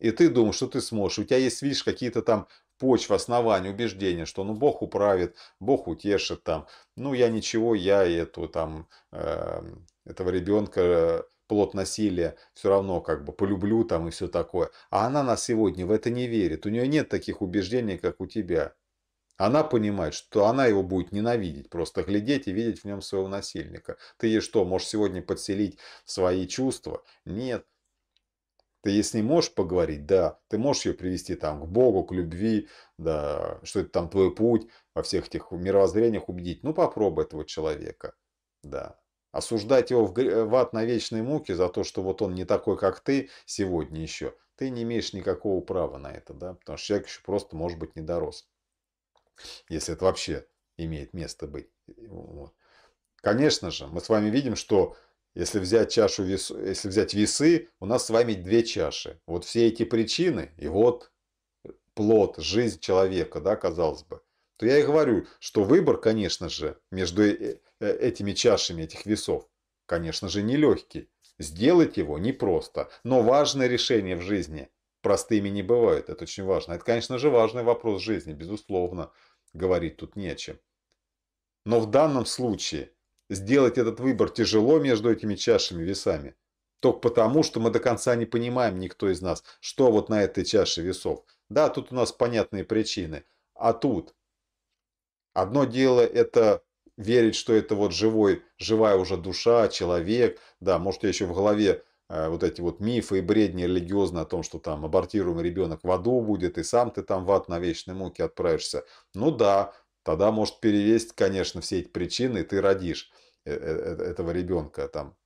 И ты думаешь, что ты сможешь, у тебя есть, видишь, какие-то там почва, основания, убеждения, что ну Бог управит, Бог утешит там, ну я ничего, я эту там э, этого ребенка, э, плод насилия, все равно как бы полюблю там и все такое. А она на сегодня в это не верит. У нее нет таких убеждений, как у тебя. Она понимает, что она его будет ненавидеть, просто глядеть и видеть в нем своего насильника. Ты ей что, можешь сегодня подселить свои чувства? Нет. Ты ей с не можешь поговорить, да, ты можешь ее привести там к Богу, к любви, да, что это там твой путь, во всех этих мировоззрениях убедить. Ну попробуй этого человека, да. Осуждать его в, э, в ад на вечной муке за то, что вот он не такой, как ты сегодня еще, ты не имеешь никакого права на это, да, потому что человек еще просто, может быть, недорос. Если это вообще имеет место быть. Вот. Конечно же, мы с вами видим, что если взять чашу вес, если взять весы, у нас с вами две чаши. Вот все эти причины, и вот плод, жизнь человека, да, казалось бы. То я и говорю, что выбор, конечно же, между э, Э, этими чашами этих весов, конечно же, нелегкий. Сделать его непросто, но важное решение в жизни. Простыми не бывает, это очень важно. Это, конечно же, важный вопрос жизни, безусловно, говорить тут не о чем. Но в данном случае сделать этот выбор тяжело между этими чашами весами. Только потому, что мы до конца не понимаем, никто из нас, что вот на этой чаше весов. Да, тут у нас понятные причины. А тут одно дело это верить, что это вот живой, живая уже душа, человек, да, может, я еще в голове э, вот эти вот мифы и бредни религиозные о том, что там абортируемый ребенок в аду будет, и сам ты там в ад на вечной муке отправишься. Ну да, тогда может перевесить, конечно, все эти причины, и ты родишь э, э, этого ребенка там,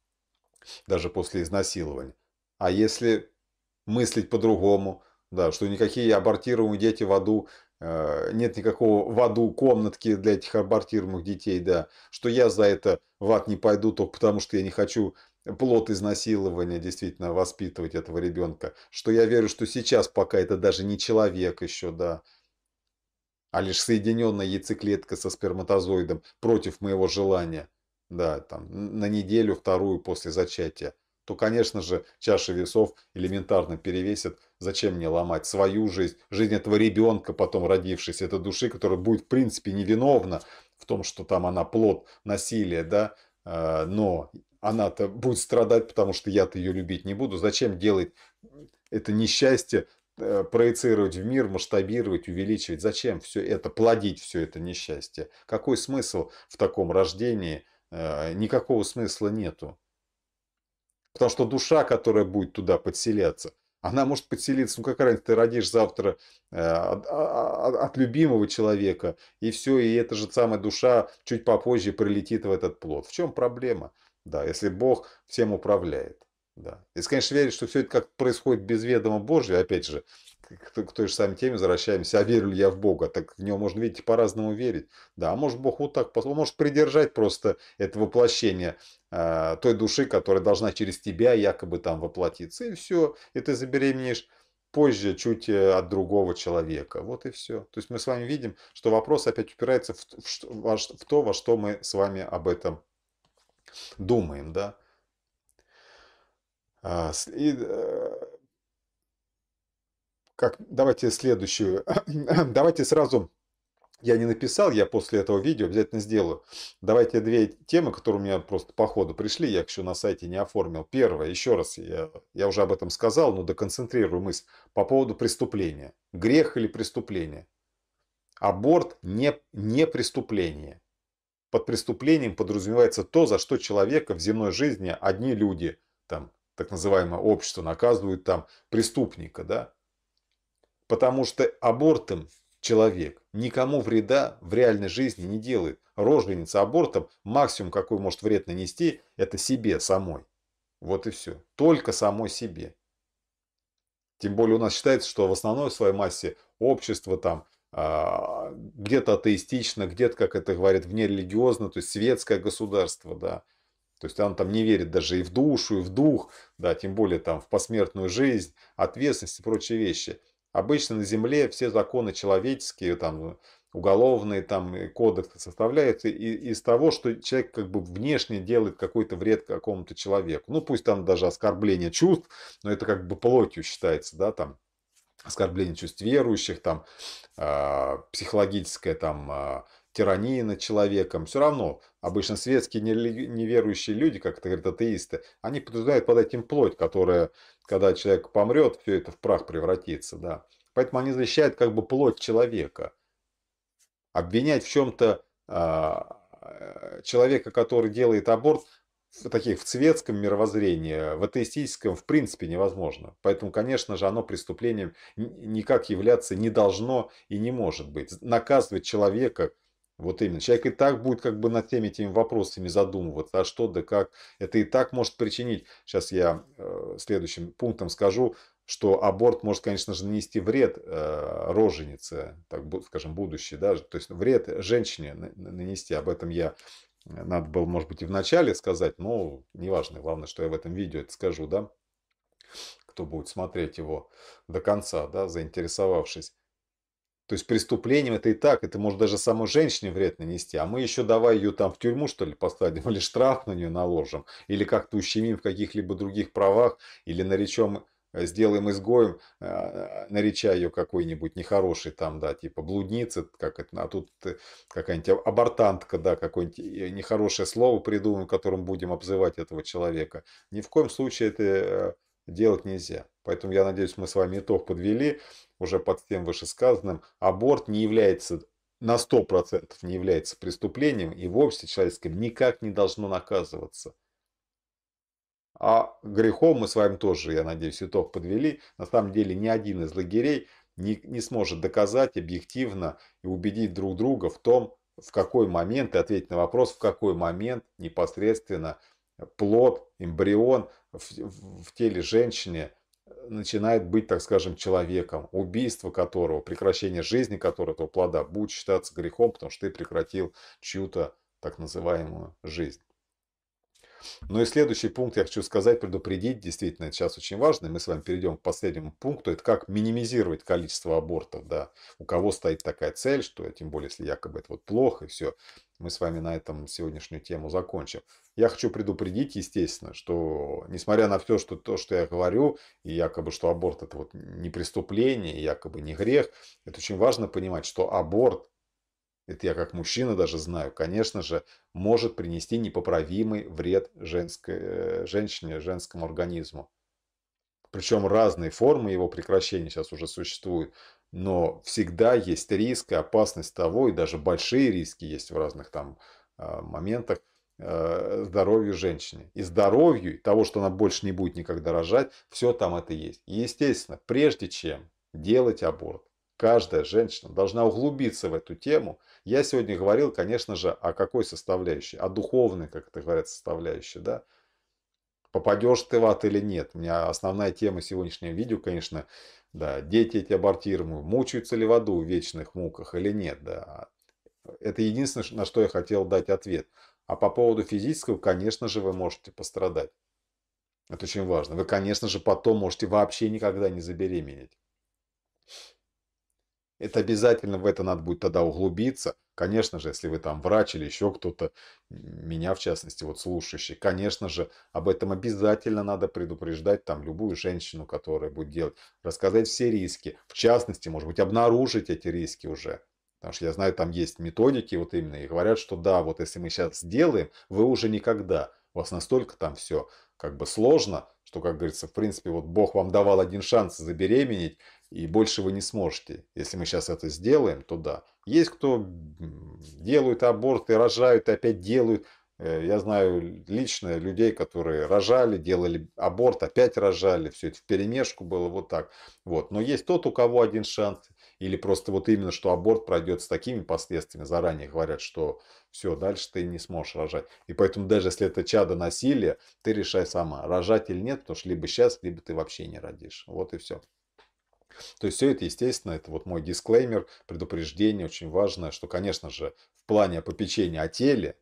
даже после изнасилования. А если мыслить по-другому, да, что никакие абортируемые дети в аду Э, нет никакого в аду комнатки для этих абортируемых детей, да, что я за это в ад не пойду только потому, что я не хочу плод изнасилования действительно воспитывать этого ребенка, что я верю, что сейчас пока это даже не человек еще, да, а лишь соединенная яйцеклетка со сперматозоидом против моего желания, да, там, на неделю, вторую после зачатия то, конечно же, чаша весов элементарно перевесит. Зачем мне ломать свою жизнь, жизнь этого ребенка, потом родившись? этой души, которая будет, в принципе, невиновна в том, что там она плод насилия, да, а, но она-то будет страдать, потому что я-то ее любить не буду. Зачем делать это несчастье, э, проецировать в мир, масштабировать, увеличивать? Зачем все это, плодить все это несчастье? Какой смысл в таком рождении? Э, никакого смысла нету. Потому что душа, которая будет туда подселяться, она может подселиться, ну как раньше, ты родишь завтра э, от, а, а, от любимого человека, и все, и эта же самая душа чуть попозже прилетит в этот плод. В чем проблема? Да, если Бог всем управляет. Да. Если, конечно, верить, что все это как происходит без ведома Божьего, опять же, к, той же самой теме возвращаемся, а верю ли я в Бога, так в него можно, видите, по-разному верить. Да, а может Бог вот так, может придержать просто это воплощение а, той души, которая должна через тебя якобы там воплотиться. И все, и ты забеременеешь позже чуть э, от другого человека. Вот и все. То есть мы с вами видим, что вопрос опять упирается в, в, в то, во что мы с вами об этом думаем. Да? А, и, э, как, давайте следующую. давайте сразу я не написал, я после этого видео обязательно сделаю. Давайте две темы, которые у меня просто по ходу пришли, я еще на сайте не оформил. Первое, еще раз, я, я уже об этом сказал, но доконцентрирую мысль по поводу преступления. Грех или преступление? Аборт не, не преступление. Под преступлением подразумевается то, за что человека в земной жизни одни люди, там, так называемое общество, наказывают там преступника, да? Потому что абортом человек. Никому вреда в реальной жизни не делает. Роженица абортом максимум, какой может вред нанести, это себе самой. Вот и все. Только самой себе. Тем более у нас считается, что в основной своей массе общество там а, где-то атеистично, где-то, как это говорят, внерелигиозно, то есть светское государство, да. То есть он там не верит даже и в душу, и в дух, да, тем более там в посмертную жизнь, ответственность и прочие вещи. Обычно на Земле все законы человеческие, там, уголовные там, кодексы составляются и, из того, что человек как бы внешне делает какой-то вред какому-то человеку. Ну, пусть там даже оскорбление чувств, но это как бы плотью считается, да, там, оскорбление чувств верующих, там, э, а, психологическое, там, э, тирания над человеком. Все равно обычно светские неверующие люди, как это говорят атеисты, они подразумевают под этим плоть, которая когда человек помрет, все это в прах превратится, да. Поэтому они защищают как бы плоть человека. Обвинять в чем-то а, э, человека, который делает аборт, в таких в цветском мировоззрении, в атеистическом в принципе невозможно. Поэтому, конечно же, оно преступлением никак являться не должно и не может быть. Наказывать человека, вот именно. Человек и так будет как бы над теми этими вопросами задумываться, а что да как. Это и так может причинить, сейчас я э, следующим пунктом скажу, что аборт может, конечно же, нанести вред э, роженице, так скажем, будущей, да, то есть вред женщине нанести. Об этом я э, надо было, может быть, и в начале сказать, но неважно, главное, что я в этом видео это скажу, да, кто будет смотреть его до конца, да, заинтересовавшись. То есть преступлением это и так, это может даже самой женщине вред нанести. А мы еще давай ее там в тюрьму, что ли, посадим, или штраф на нее наложим, или как-то ущемим в каких-либо других правах, или наречем, э, сделаем изгоем, э, нареча ее какой-нибудь нехороший там, да, типа блудница, как это, а тут э, какая-нибудь абортантка, да, какое-нибудь нехорошее слово придумаем, которым будем обзывать этого человека. Ни в коем случае это делать нельзя. Поэтому я надеюсь, мы с вами итог подвели уже под всем вышесказанным. Аборт не является на 100% не является преступлением и в обществе человеческом никак не должно наказываться. А грехом мы с вами тоже, я надеюсь, итог подвели. На самом деле ни один из лагерей не, не сможет доказать объективно и убедить друг друга в том, в какой момент, и ответить на вопрос, в какой момент непосредственно плод, эмбрион в, в теле женщины э, начинает быть, так скажем, человеком, убийство которого, прекращение жизни которого, этого плода, будет считаться грехом, потому что ты прекратил чью-то так называемую жизнь. Ну и следующий пункт я хочу сказать, предупредить, действительно, это сейчас очень важно. мы с вами перейдем к последнему пункту. Это как минимизировать количество абортов. Да. У кого стоит такая цель, что тем более, если якобы это вот плохо и все. Мы с вами на этом сегодняшнюю тему закончим. Я хочу предупредить, естественно, что несмотря на все, что то, что я говорю, и якобы, что аборт это вот не преступление, якобы не грех, это очень важно понимать, что аборт это я как мужчина даже знаю, конечно же, может принести непоправимый вред женской, э, женщине, женскому организму. Причем разные формы его прекращения сейчас уже существуют, но всегда есть риск и опасность того, и даже большие риски есть в разных там а, моментах э, здоровью женщины. И здоровью, и того, что она больше не будет никогда рожать, все там это есть. И естественно, прежде чем делать аборт, каждая женщина должна углубиться в эту тему – я сегодня говорил, конечно же, о какой составляющей? О духовной, как это говорят, составляющей, да? Попадешь ты в ад или нет? У меня основная тема сегодняшнего видео, конечно, да, дети эти абортируемые, мучаются ли в аду в вечных муках или нет, да. Это единственное, на что я хотел дать ответ. А по поводу физического, конечно же, вы можете пострадать. Это очень важно. Вы, конечно же, потом можете вообще никогда не забеременеть. Это обязательно в это надо будет тогда углубиться. Конечно же, если вы там врач или еще кто-то, меня в частности, вот слушающий, конечно же, об этом обязательно надо предупреждать там любую женщину, которая будет делать, рассказать все риски. В частности, может быть, обнаружить эти риски уже. Потому что я знаю, там есть методики вот именно, и говорят, что да, вот если мы сейчас сделаем, вы уже никогда. У вас настолько там все как бы сложно, что, как говорится, в принципе, вот Бог вам давал один шанс забеременеть, и больше вы не сможете. Если мы сейчас это сделаем, то да. Есть кто делают аборты, рожают и опять делают. Э, я знаю лично людей, которые рожали, делали аборт, опять рожали, все это в перемешку было вот так. Вот. Но есть тот, у кого один шанс, или просто вот именно, что аборт пройдет с такими последствиями, заранее говорят, что все, дальше ты не сможешь рожать. И поэтому даже если это чадо насилия, ты решай сама, рожать или нет, потому что либо сейчас, либо ты вообще не родишь. Вот и все. То есть все это, естественно, это вот мой дисклеймер, предупреждение очень важное, что, конечно же, в плане попечения о теле,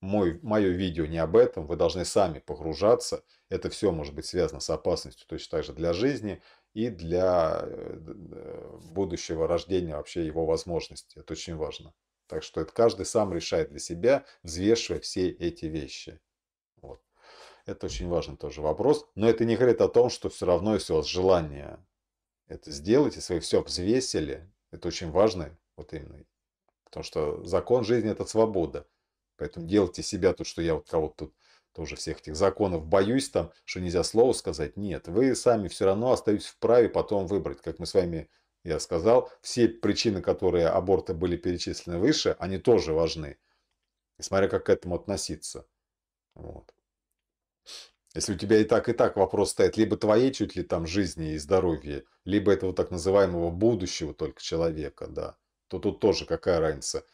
мой, мое видео не об этом, вы должны сами погружаться. Это все может быть связано с опасностью точно так же для жизни и для э, э, будущего рождения вообще его возможности. Это очень важно. Так что это каждый сам решает для себя, взвешивая все эти вещи. Вот. Это очень важный тоже вопрос. Но это не говорит о том, что все равно, если у вас желание это сделайте, свои все взвесили. Это очень важно, вот именно. Потому что закон жизни – это свобода. Поэтому делайте себя тут, что я вот кого-то тут тоже всех этих законов боюсь там, что нельзя слово сказать. Нет, вы сами все равно остаетесь вправе потом выбрать. Как мы с вами, я сказал, все причины, которые аборты были перечислены выше, они тоже важны. И смотря как к этому относиться. Вот. Если у тебя и так, и так вопрос стоит либо твоей чуть ли там жизни и здоровья, либо этого так называемого будущего только человека, да, то тут тоже какая разница.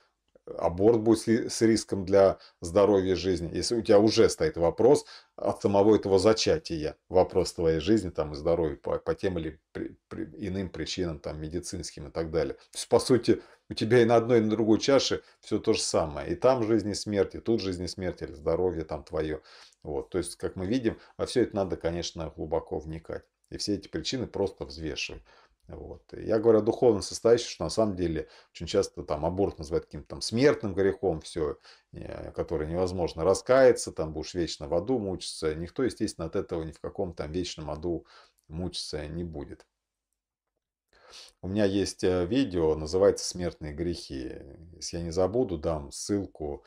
Аборт будет с риском для здоровья жизни. Если у тебя уже стоит вопрос от самого этого зачатия, вопрос твоей жизни там, и здоровья по, по тем или при, при, иным причинам, там, медицинским и так далее. То есть, по сути, у тебя и на одной, и на другой чаше все то же самое. И там жизнь и смерть, и тут жизнь и смерть, или здоровье там твое. Вот, то есть, как мы видим, во все это надо, конечно, глубоко вникать. И все эти причины просто взвешивать. Вот. Я говорю о духовном состоящем, что на самом деле очень часто там аборт называют каким-то там смертным грехом, все, э, которое невозможно раскаяться, там будешь вечно в аду мучиться. Никто, естественно, от этого ни в каком там вечном аду мучиться не будет. У меня есть э, видео, называется «Смертные грехи». Если я не забуду, дам ссылку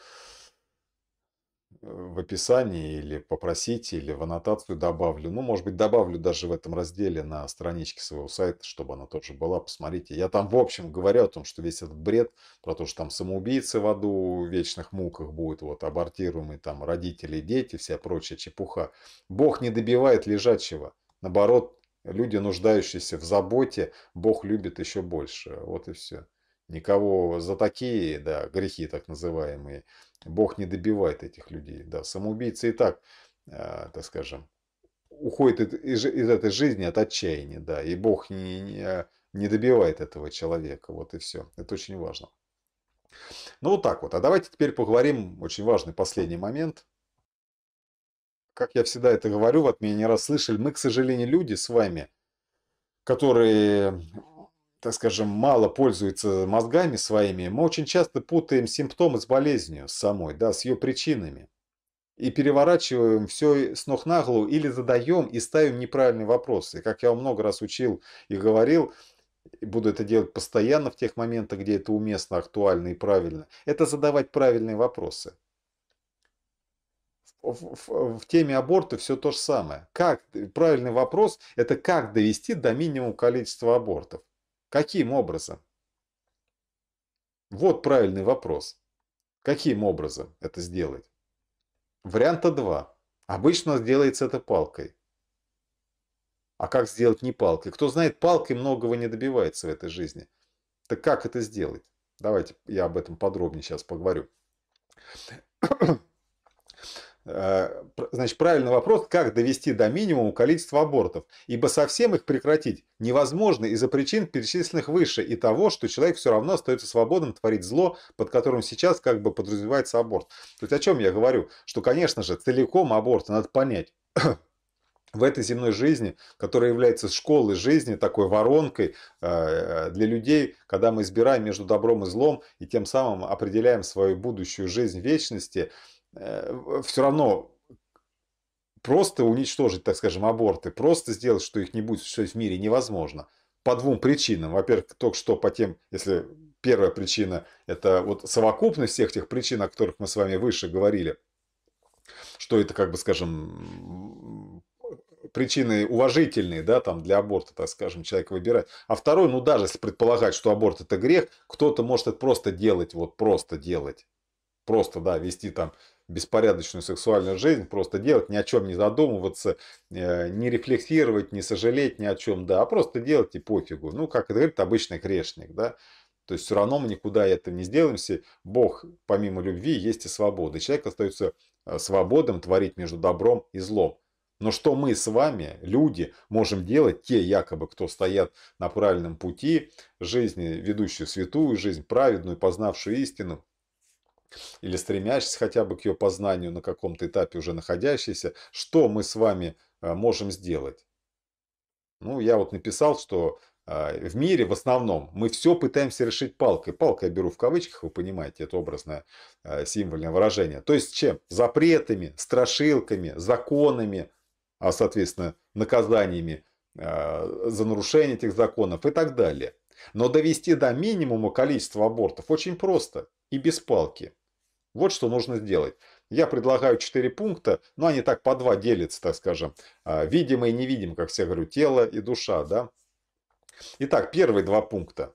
в описании или попросите, или в аннотацию добавлю. Ну, может быть, добавлю даже в этом разделе на страничке своего сайта, чтобы она тоже была. Посмотрите. Я там, в общем, говорю о том, что весь этот бред про то, что там самоубийцы в аду, в вечных муках будут, вот, абортируемые там родители, дети, вся прочая чепуха. Бог не добивает лежачего. Наоборот, люди, нуждающиеся в заботе, Бог любит еще больше. Вот и все. Никого за такие, да, грехи так называемые, Бог не добивает этих людей. Да, самоубийцы и так, э, так скажем, уходят из, из этой жизни от отчаяния, да, и Бог не, не, а, не добивает этого человека. Вот и все. Это очень важно. Ну вот так вот. А давайте теперь поговорим, очень важный последний момент. Как я всегда это говорю, вот меня не раз слышали, мы, к сожалению, люди с вами, которые так скажем, мало пользуется мозгами своими, мы очень часто путаем симптомы с болезнью самой, да, с ее причинами. И переворачиваем все с ног на голову или задаем и ставим неправильные вопросы. И как я вам много раз учил и говорил, буду это делать постоянно в тех моментах, где это уместно, актуально и правильно, это задавать правильные вопросы. В, в, в теме аборта все то же самое. Как, правильный вопрос – это как довести до минимума количества абортов. Каким образом? Вот правильный вопрос. Каким образом это сделать? Варианта 2. Обычно делается это палкой. А как сделать не палкой? Кто знает, палкой многого не добивается в этой жизни. Так как это сделать? Давайте я об этом подробнее сейчас поговорю. Э, значит, правильный вопрос, как довести до минимума количество абортов, ибо совсем их прекратить невозможно из-за причин, перечисленных выше, и того, что человек все равно остается свободным творить зло, под которым сейчас как бы подразумевается аборт. То есть о чем я говорю? Что, конечно же, целиком аборт надо понять в этой земной жизни, которая является школой жизни, такой воронкой э, для людей, когда мы избираем между добром и злом и тем самым определяем свою будущую жизнь вечности, Э, все равно просто уничтожить, так скажем, аборты, просто сделать, что их не будет существовать в мире, невозможно. По двум причинам. Во-первых, только что по тем, если первая причина – это вот совокупность всех тех причин, о которых мы с вами выше говорили, что это, как бы, скажем, причины уважительные, да, там для аборта, так скажем, человек выбирать. А второй, ну даже если предполагать, что аборт это грех, кто-то может это просто делать, вот просто делать, просто, да, вести там беспорядочную сексуальную жизнь, просто делать, ни о чем не задумываться, э, не рефлексировать, не сожалеть ни о чем, да, а просто делать и пофигу. Ну, как это говорит обычный грешник, да. То есть все равно мы никуда это не сделаемся. Бог, помимо любви, есть и свобода. Человек остается э, свободным творить между добром и злом. Но что мы с вами, люди, можем делать, те якобы, кто стоят на правильном пути жизни, ведущую святую жизнь, праведную, познавшую истину, или стремящийся хотя бы к ее познанию на каком-то этапе уже находящийся, что мы с вами а, можем сделать? Ну, я вот написал, что а, в мире в основном мы все пытаемся решить палкой. Палкой я беру в кавычках, вы понимаете, это образное а, символьное выражение. То есть чем? Запретами, страшилками, законами, а соответственно наказаниями за нарушение этих законов и так далее. Но довести до минимума количество абортов очень просто и без палки. Вот что нужно сделать. Я предлагаю 4 пункта, но они так по два делятся, так скажем. А, Видимо и невидим, как все говорю, тело и душа, да. Итак, первые два пункта.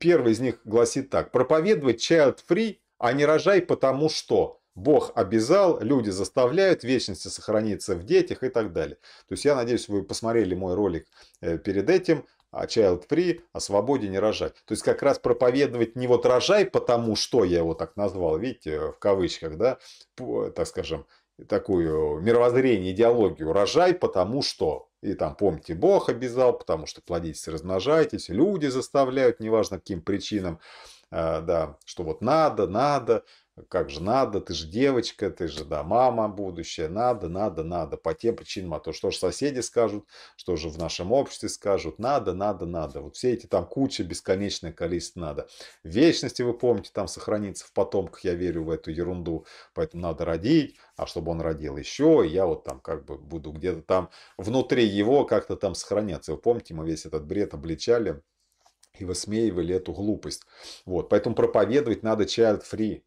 Первый из них гласит так. Проповедовать child-free, а не рожай потому что. Бог обязал, люди заставляют, вечности сохраниться в детях и так далее. То есть я надеюсь, вы посмотрели мой ролик э, перед этим а child free, о свободе не рожать. То есть как раз проповедовать не вот рожай, потому что я его так назвал, видите, в кавычках, да, так скажем, такую мировоззрение, идеологию рожай, потому что. И там, помните, Бог обязал, потому что плодитесь, размножайтесь, люди заставляют, неважно каким причинам, э, да, что вот надо, надо, как же надо, ты же девочка, ты же, да, мама будущая, надо, надо, надо, по тем причинам, а то что же соседи скажут, что же в нашем обществе скажут, надо, надо, надо, вот все эти там куча, бесконечное количество надо. вечности, вы помните, там сохранится в потомках, я верю в эту ерунду, поэтому надо родить, а чтобы он родил еще, я вот там как бы буду где-то там внутри его как-то там сохраняться. Вы помните, мы весь этот бред обличали, и высмеивали эту глупость. Вот. Поэтому проповедовать надо child-free.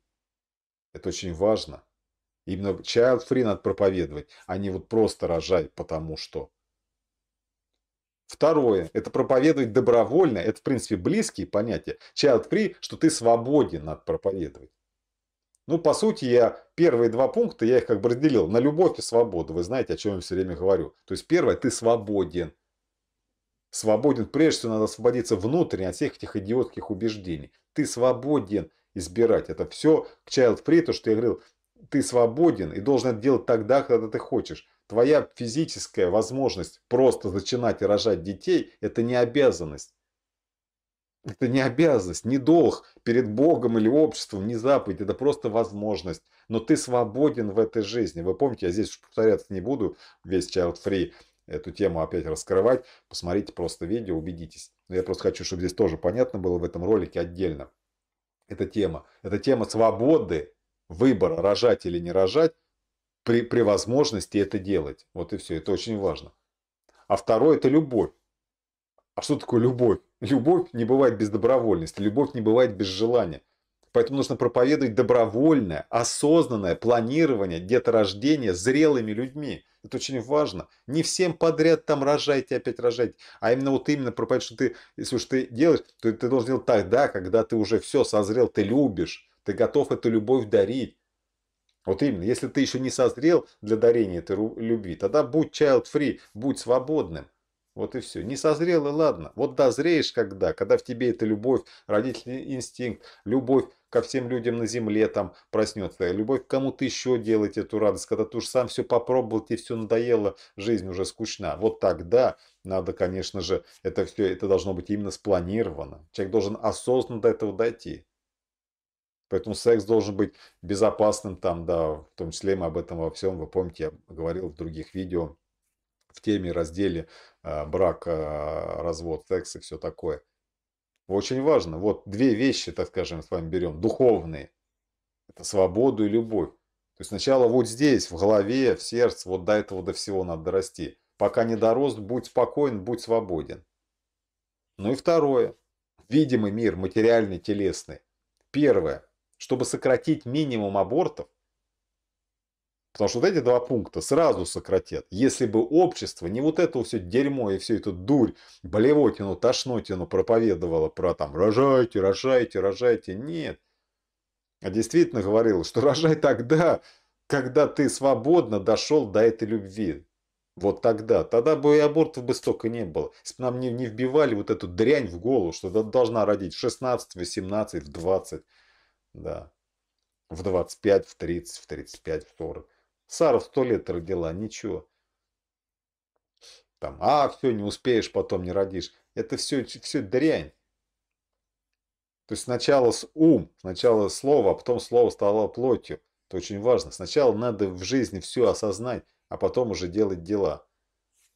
Это очень важно. Именно child free надо проповедовать, а не вот просто рожать, потому что. Второе, это проповедовать добровольно, это в принципе близкие понятия. Child free, что ты свободен надо проповедовать. Ну, по сути, я первые два пункта, я их как бы разделил на любовь и свободу. Вы знаете, о чем я все время говорю. То есть первое, ты свободен. Свободен, прежде всего, надо освободиться внутренне от всех этих идиотских убеждений. Ты свободен избирать. Это все к child-free, то, что я говорил, ты свободен и должен это делать тогда, когда ты хочешь. Твоя физическая возможность просто начинать и рожать детей – это не обязанность. Это не обязанность, не долг перед Богом или обществом, не заповедь. Это просто возможность. Но ты свободен в этой жизни. Вы помните, я здесь уж повторяться не буду, весь Child Free эту тему опять раскрывать. Посмотрите просто видео, убедитесь. Но я просто хочу, чтобы здесь тоже понятно было в этом ролике отдельно эта тема. Это тема свободы выбора, рожать или не рожать, при, при возможности это делать. Вот и все. Это очень важно. А второе – это любовь. А что такое любовь? Любовь не бывает без добровольности, любовь не бывает без желания. Поэтому нужно проповедовать добровольное, осознанное планирование деторождения зрелыми людьми – это очень важно. Не всем подряд там рожайте, опять рожайте. А именно вот именно проповедь, что ты, если уж ты делаешь, то ты должен делать тогда, когда ты уже все созрел, ты любишь, ты готов эту любовь дарить. Вот именно, если ты еще не созрел для дарения этой любви, тогда будь child-free, будь свободным. Вот и все. Не созрел и ладно. Вот дозреешь когда, когда в тебе эта любовь, родительный инстинкт, любовь ко всем людям на земле там проснется, любовь к кому ты еще делать эту радость, когда ты уже сам все попробовал, тебе все надоело, жизнь уже скучна. Вот тогда надо, конечно же, это все, это должно быть именно спланировано. Человек должен осознанно до этого дойти. Поэтому секс должен быть безопасным там, да, в том числе мы об этом во всем, вы помните, я говорил в других видео, в теме, разделе а, брак, а, развод, секс и все такое. Очень важно. Вот две вещи, так скажем, с вами берем. Духовные. Это свободу и любовь. То есть сначала вот здесь, в голове, в сердце, вот до этого, до всего надо дорасти. Пока не дорос, будь спокоен, будь свободен. Ну и второе. Видимый мир, материальный, телесный. Первое. Чтобы сократить минимум абортов, Потому что вот эти два пункта сразу сократят. Если бы общество не вот это все дерьмо и все эту дурь, болевотину, тошнотину проповедовало про там «рожайте, рожайте, рожайте». Нет. А действительно говорилось, что рожай тогда, когда ты свободно дошел до этой любви. Вот тогда. Тогда бы и абортов бы столько не было. Если бы нам не, не вбивали вот эту дрянь в голову, что должна родить в 16, 18, в 20. Да. В 25, в 30, в 35, в 40. Сара сто лет родила, ничего. Там, а, все, не успеешь, потом не родишь. Это все, все дрянь. То есть сначала с ум, сначала слово, а потом слово стало плотью. Это очень важно. Сначала надо в жизни все осознать, а потом уже делать дела.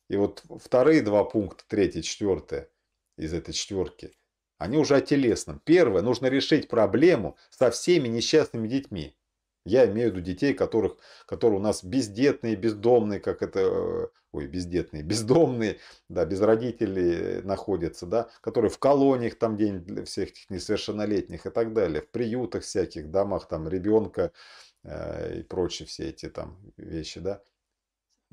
И вот вторые два пункта, третье, четвертое из этой четверки, они уже о телесном. Первое, нужно решить проблему со всеми несчастными детьми. Я имею в виду детей, которых, которые у нас бездетные, бездомные, как это, э, ой, бездетные, бездомные, да, без родителей э, находятся, да, которые в колониях там день для всех этих несовершеннолетних и так далее, в приютах всяких, домах там ребенка э, и прочие все эти там вещи, да.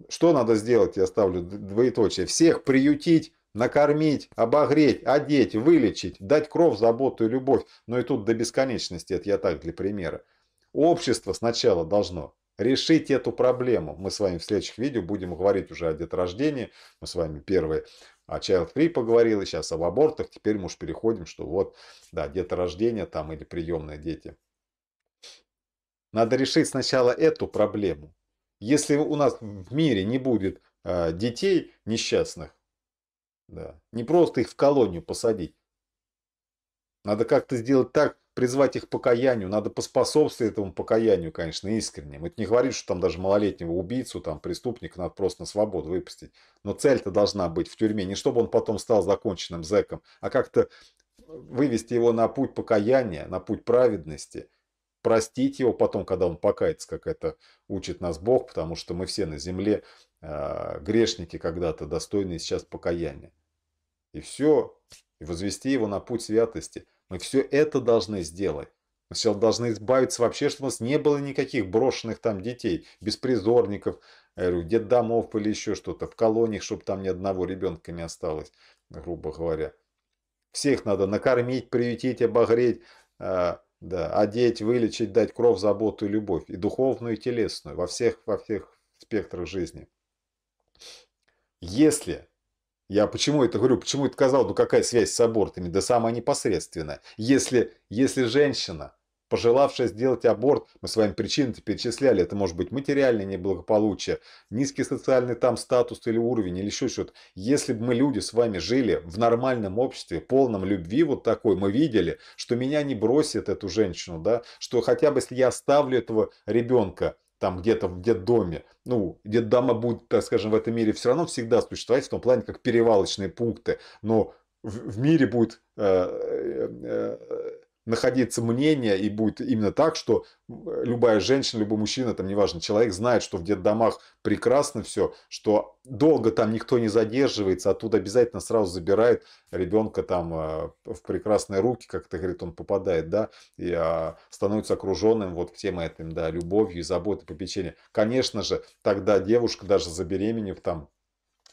Что надо сделать, я ставлю двоеточие, всех приютить, накормить, обогреть, одеть, вылечить, дать кровь, заботу и любовь. Но и тут до бесконечности, это я так для примера. Общество сначала должно решить эту проблему. Мы с вами в следующих видео будем говорить уже о деторождении. Мы с вами первые о Child Free поговорили, сейчас об абортах. Теперь мы уж переходим, что вот, да, деторождение там или приемные дети. Надо решить сначала эту проблему. Если у нас в мире не будет э, детей несчастных, да, не просто их в колонию посадить, надо как-то сделать так, призвать их к покаянию, надо поспособствовать этому покаянию, конечно, искренним. Это не говорим, что там даже малолетнего убийцу, там преступника надо просто на свободу выпустить. Но цель-то должна быть в тюрьме, не чтобы он потом стал законченным зэком, а как-то вывести его на путь покаяния, на путь праведности, простить его потом, когда он покается, как это учит нас Бог, потому что мы все на земле э, грешники когда-то, достойные сейчас покаяния. И все, и возвести его на путь святости – мы все это должны сделать. Мы все должны избавиться вообще, чтобы у нас не было никаких брошенных там детей, беспризорников, домов или еще что-то, в колониях, чтобы там ни одного ребенка не осталось, грубо говоря. Всех надо накормить, приютить, обогреть, а, да, одеть, вылечить, дать кровь, заботу и любовь. И духовную, и телесную, во всех, во всех спектрах жизни. Если я почему это говорю, почему это сказал, ну какая связь с абортами? Да самая непосредственная. Если, если женщина, пожелавшая сделать аборт, мы с вами причины-то перечисляли, это может быть материальное неблагополучие, низкий социальный там статус или уровень, или еще что-то. Если бы мы люди с вами жили в нормальном обществе, полном любви вот такой, мы видели, что меня не бросит эту женщину, да, что хотя бы если я оставлю этого ребенка, там где-то в детдоме. Ну, детдома будет, так скажем, в этом мире все равно всегда существовать в том плане, как перевалочные пункты. Но в, в мире будет э, э, э находиться мнение, и будет именно так, что любая женщина, любой мужчина, там неважно, человек знает, что в детдомах прекрасно все, что долго там никто не задерживается, оттуда а обязательно сразу забирает ребенка там а, в прекрасные руки, как ты говорит, он попадает, да, и а, становится окруженным вот всем этим, да, любовью и заботой, попечением. Конечно же, тогда девушка даже забеременев там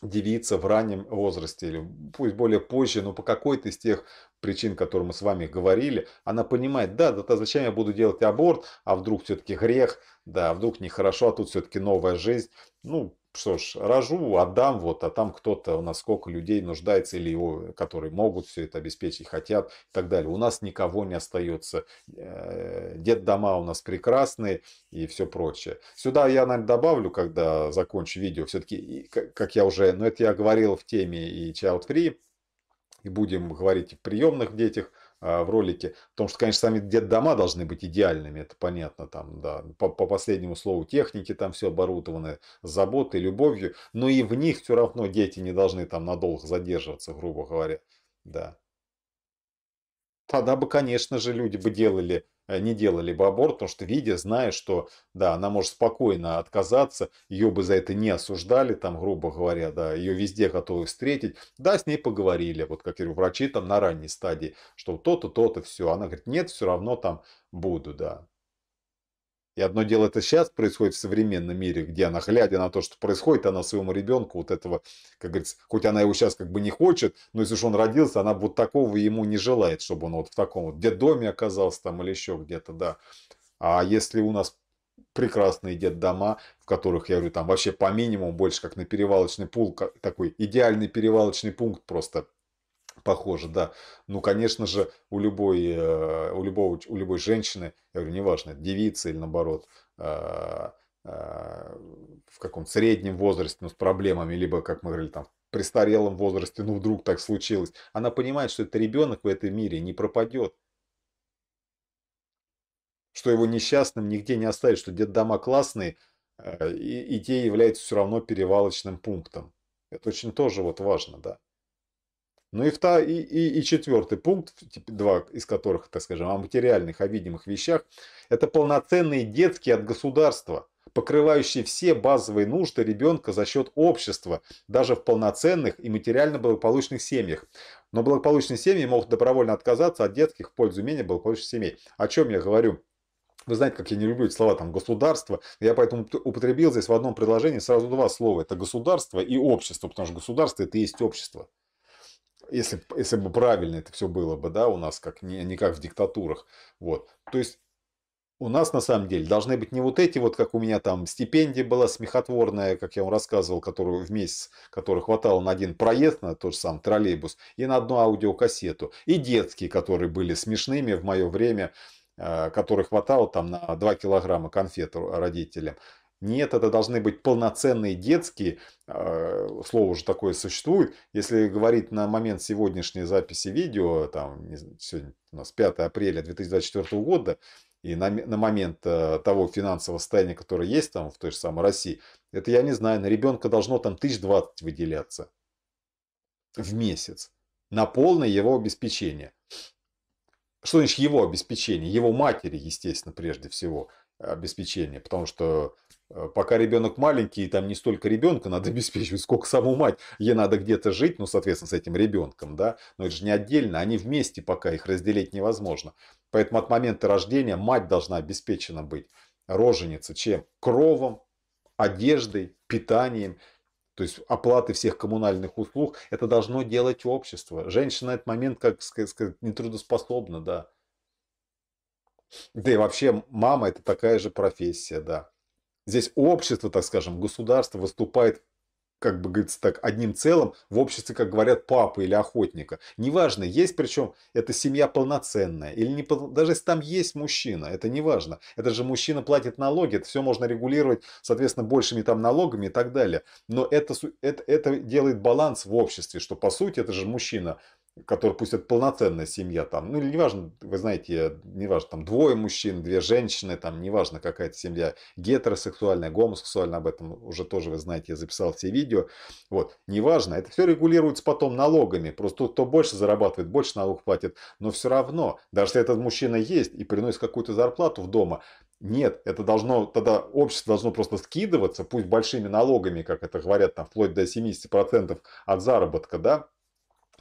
девица в раннем возрасте или пусть более позже, но по какой-то из тех причин, которые мы с вами говорили, она понимает, да, да, да зачем я буду делать аборт, а вдруг все-таки грех, да, а вдруг нехорошо, а тут все-таки новая жизнь. Ну, что ж, рожу, отдам, вот, а там кто-то, у нас сколько людей нуждается, или его, которые могут все это обеспечить, хотят и так далее. У нас никого не остается. Э, дед дома у нас прекрасные и все прочее. Сюда я, наверное, добавлю, когда закончу видео, все-таки, как я уже, но ну, это я говорил в теме и Child Free, и будем говорить о приемных детях – а, в ролике. Потому что, конечно, сами дома должны быть идеальными, это понятно, там, да, по, по последнему слову техники там все оборудованы заботой, любовью, но и в них все равно дети не должны там надолго задерживаться, грубо говоря, да. Тогда бы, конечно же, люди бы делали Э, не делали бы аборт, потому что видя, зная, что, да, она может спокойно отказаться, ее бы за это не осуждали, там, грубо говоря, да, ее везде готовы встретить, да, с ней поговорили, вот, как я говорю, врачи там на ранней стадии, что то-то, то-то, все, она говорит, нет, все равно там буду, да, и одно дело это сейчас происходит в современном мире, где она, глядя на то, что происходит, она своему ребенку вот этого, как говорится, хоть она его сейчас как бы не хочет, но если уж он родился, она вот такого ему не желает, чтобы он вот в таком вот детдоме оказался там или еще где-то, да. А если у нас прекрасные детдома, в которых, я говорю, там вообще по минимуму, больше как на перевалочный пункт, такой идеальный перевалочный пункт просто – похоже, да. Ну, конечно же, у любой, э, у любого, у любой женщины, я говорю, неважно, девица или наоборот, а, а, в каком среднем возрасте, ну, с проблемами, либо, как мы говорили, там, престарелом возрасте, ну, вдруг так случилось. Она понимает, что это ребенок в этом мире не пропадет. Что его несчастным нигде не оставит, что детдома классные, э, и, и те являются все равно перевалочным пунктом. Это очень тоже вот важно, да. Ну и, и, и, и четвертый пункт, типа, два из которых, так скажем, о материальных, о видимых вещах, это полноценные детские от государства, покрывающие все базовые нужды ребенка за счет общества, даже в полноценных и материально благополучных семьях. Но благополучные семьи могут добровольно отказаться от детских в пользу менее благополучных семей. О чем я говорю? Вы знаете, как я не люблю эти слова там государство. Я поэтому употребил здесь в одном предложении сразу два слова. Это государство и общество, потому что государство это и есть общество если, если бы правильно это все было бы, да, у нас, как, не, не как в диктатурах. Вот. То есть у нас на самом деле должны быть не вот эти вот, как у меня там стипендия была смехотворная, как я вам рассказывал, которую в месяц, которой хватало на один проезд, на тот же сам троллейбус, и на одну аудиокассету, и детские, которые были смешными в мое время, а, которых хватало там на 2 килограмма конфет родителям. Нет, это должны быть полноценные детские, а, слово уже такое существует. Если говорить на момент сегодняшней записи видео, там, сегодня у нас 5 апреля 2024 года, и на, на момент э, того финансового состояния, которое есть там в той же самой России, это я не знаю, на ребенка должно там 1020 выделяться в месяц на полное его обеспечение. Что значит его обеспечение? Его матери, естественно, прежде всего э, обеспечение, потому что Э, пока ребенок маленький, и там не столько ребенка надо обеспечивать, сколько саму мать. Ей надо где-то жить, ну, соответственно, с этим ребенком, да. Но это же не отдельно, они вместе пока, их разделить невозможно. Поэтому от момента рождения мать должна обеспечена быть. Роженица чем? Кровом, одеждой, питанием. То есть оплаты всех коммунальных услуг, это должно делать общество. Женщина на этот момент, как сказать, нетрудоспособна, да. Да и вообще мама это такая же профессия, да. Здесь общество, так скажем, государство выступает как бы говорится так, одним целым в обществе, как говорят, папы или охотника. Неважно, есть причем эта семья полноценная или не даже если там есть мужчина, это неважно. Это же мужчина платит налоги, это все можно регулировать, соответственно, большими там налогами и так далее. Но это, это, это делает баланс в обществе, что по сути это же мужчина который пусть это полноценная семья там, ну или неважно, вы знаете, неважно, там двое мужчин, две женщины, там неважно какая-то семья, гетеросексуальная, гомосексуальная, об этом уже тоже вы знаете, я записал все видео, вот, неважно, это все регулируется потом налогами, просто тот, кто больше зарабатывает, больше налог платит, но все равно, даже если этот мужчина есть и приносит какую-то зарплату в дома, нет, это должно, тогда общество должно просто скидываться, пусть большими налогами, как это говорят, там, вплоть до 70% от заработка, да,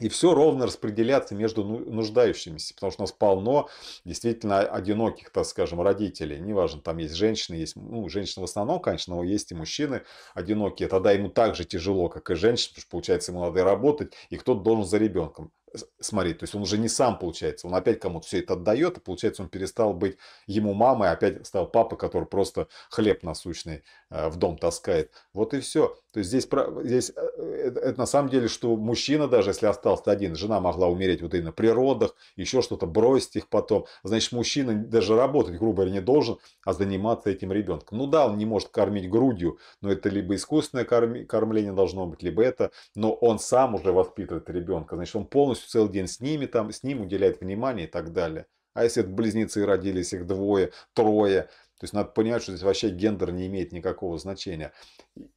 и все ровно распределяться между ну, нуждающимися, потому что у нас полно действительно одиноких, так скажем, родителей. Неважно, там есть женщины, есть, ну, женщины в основном, конечно, но есть и мужчины одинокие. Тогда ему так же тяжело, как и женщинам, потому что, получается, ему надо и работать, и кто-то должен за ребенком смотреть. То есть он уже не сам получается, он опять кому-то все это отдает, и получается он перестал быть ему мамой, а опять стал папой, который просто хлеб насущный э, в дом таскает. Вот и все. То есть здесь, здесь э, э, это, это на самом деле, что мужчина даже, если остался один, жена могла умереть вот именно на природах, еще что-то бросить их потом. Значит, мужчина даже работать, грубо говоря, не должен, а заниматься этим ребенком. Ну да, он не может кормить грудью, но это либо искусственное кормление должно быть, либо это, но он сам уже воспитывает ребенка. Значит, он полностью носит целый день с ними, там, с ним уделяет внимание и так далее. А если это близнецы родились, их двое, трое, то есть надо понимать, что здесь вообще гендер не имеет никакого значения.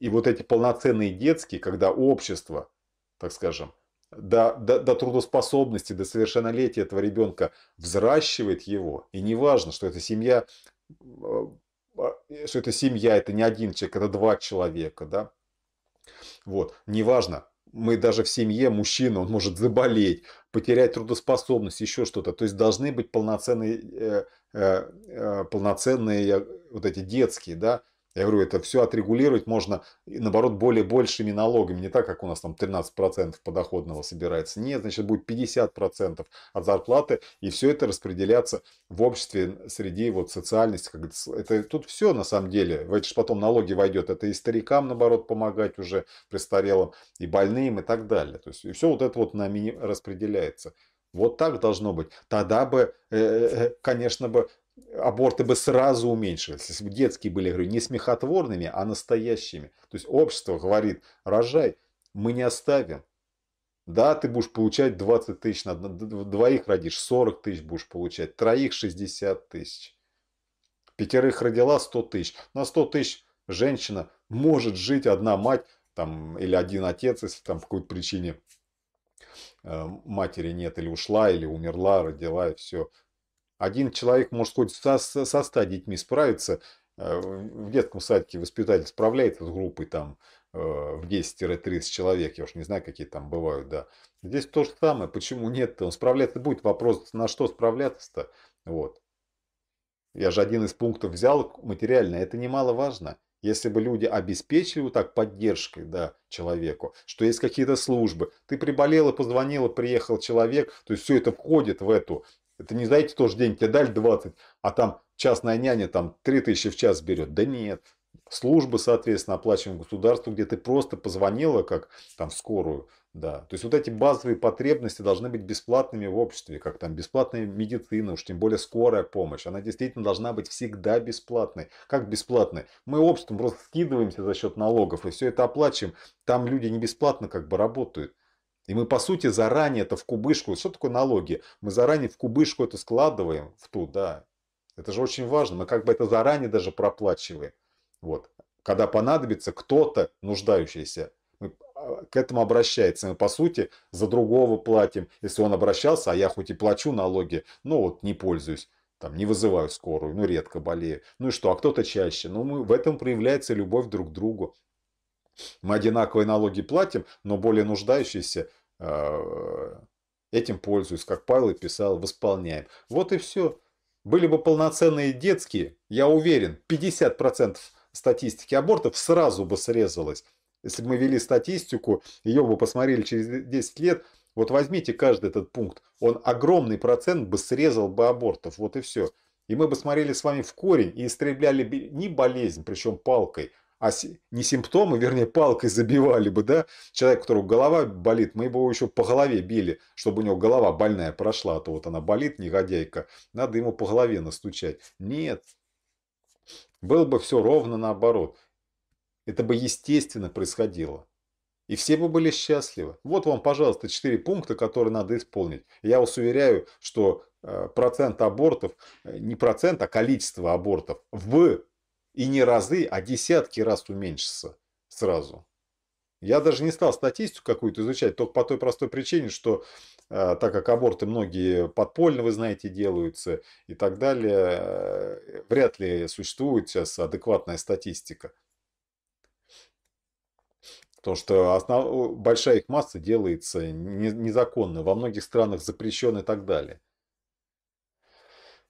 И вот эти полноценные детские, когда общество, так скажем, до, до, до трудоспособности, до совершеннолетия этого ребенка взращивает его. И неважно что это семья, а, а, э, что это семья, это не один человек, это два человека, да. Вот, неважно, мы даже в семье мужчина, он может заболеть, потерять трудоспособность, еще что-то. То есть должны быть полноценные, э, э, э полноценные э, вот эти детские, да, я говорю, это все отрегулировать можно, наоборот, более большими налогами. Не так, как у нас там 13% подоходного собирается. Нет, значит, будет 50% от зарплаты. И все это распределяться в обществе среди вот социальности. Это тут все на самом деле. В эти же потом налоги войдет. Это и старикам, наоборот, помогать уже престарелым, и больным, и так далее. То есть, и все вот это вот на мини распределяется. Вот так должно быть. Тогда бы, э, э, э, конечно бы, аборты бы сразу уменьшились. Если бы детские были, я говорю, не смехотворными, а настоящими. То есть общество говорит, рожай, мы не оставим. Да, ты будешь получать 20 тысяч, на двоих родишь 40 тысяч будешь получать, троих 60 тысяч. Пятерых родила 100 тысяч. На 100 тысяч женщина может жить одна мать там, или один отец, если там по какой-то причине э, матери нет, или ушла, или умерла, родила, и все. Один человек может хоть со, со, со 100 детьми справиться, э, в детском садике воспитатель справляется с группой там э, в 10-30 человек, я уж не знаю, какие там бывают, да. Здесь то же самое, почему нет он справляться будет, вопрос, на что справляться-то, вот. Я же один из пунктов взял материально, это немаловажно. Если бы люди обеспечили вот так поддержкой да, человеку, что есть какие-то службы, ты приболела, позвонила, приехал человек, то есть все это входит в эту это не за эти тоже день, тебе дали 20, а там частная няня там 3000 в час берет. Да нет. Службы, соответственно, оплачиваем государству, где ты просто позвонила, как там в скорую, да. То есть вот эти базовые потребности должны быть бесплатными в обществе, как там бесплатная медицина, уж тем более скорая помощь. Она действительно должна быть всегда бесплатной. Как бесплатной? Мы обществом просто скидываемся за счет налогов и все это оплачиваем. Там люди не бесплатно как бы работают. И мы, по сути, заранее это в кубышку, что такое налоги? Мы заранее в кубышку это складываем, в ту, да. Это же очень важно, мы как бы это заранее даже проплачиваем. Вот. Когда понадобится кто-то нуждающийся, мы а, к этому обращается. Мы, по сути, за другого платим. Если он обращался, а я хоть и плачу налоги, но вот не пользуюсь, там, не вызываю скорую, ну, редко болею. Ну и что, а кто-то чаще. Ну, мы, в этом проявляется любовь друг к другу. Мы одинаковые налоги платим, но более нуждающиеся э, этим пользуются, как Павел писал, восполняем. Вот и все. Были бы полноценные детские, я уверен, 50% статистики абортов сразу бы срезалось. Если бы мы вели статистику, ее бы посмотрели через 10 лет, вот возьмите каждый этот пункт, он огромный процент бы срезал бы абортов, вот и все. И мы бы смотрели с вами в корень и истребляли не болезнь, причем палкой, а не симптомы, вернее, палкой забивали бы, да, человек, у которого голова болит, мы его еще по голове били, чтобы у него голова больная прошла, а то вот она болит, негодяйка, надо ему по голове настучать. Нет, было бы все ровно наоборот. Это бы естественно происходило. И все бы были счастливы. Вот вам, пожалуйста, четыре пункта, которые надо исполнить. Я вас уверяю, что э, процент абортов, э, не процент, а количество абортов в и не разы, а десятки раз уменьшится сразу. Я даже не стал статистику какую-то изучать, только по той простой причине, что э, так как аборты многие подпольно, вы знаете, делаются и так далее, э, вряд ли существует сейчас адекватная статистика. то что основ... большая их масса делается незаконно, во многих странах запрещен и так далее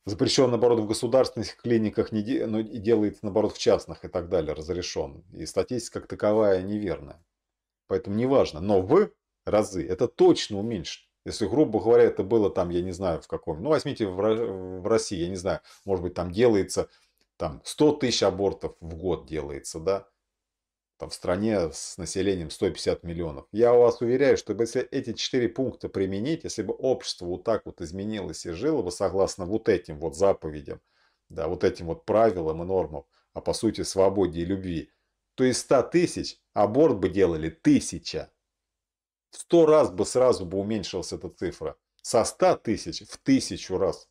запрещен, наоборот, в государственных клиниках, не де... но ну, и делается, наоборот, в частных и так далее, разрешен. И статистика как таковая неверная. Поэтому неважно. Но в разы это точно уменьшит. Если, грубо говоря, это было там, я не знаю, в каком... Ну, возьмите в России, я не знаю, может быть, там делается там 100 тысяч абортов в год делается, да, там, в стране с населением 150 миллионов. Я у вас уверяю, что если эти четыре пункта применить, если бы общество вот так вот изменилось и жило бы согласно вот этим вот заповедям, да, вот этим вот правилам и нормам, а по сути свободе и любви, то из 100 тысяч аборт бы делали тысяча. В сто раз бы сразу бы уменьшилась эта цифра. Со 100 тысяч в тысячу раз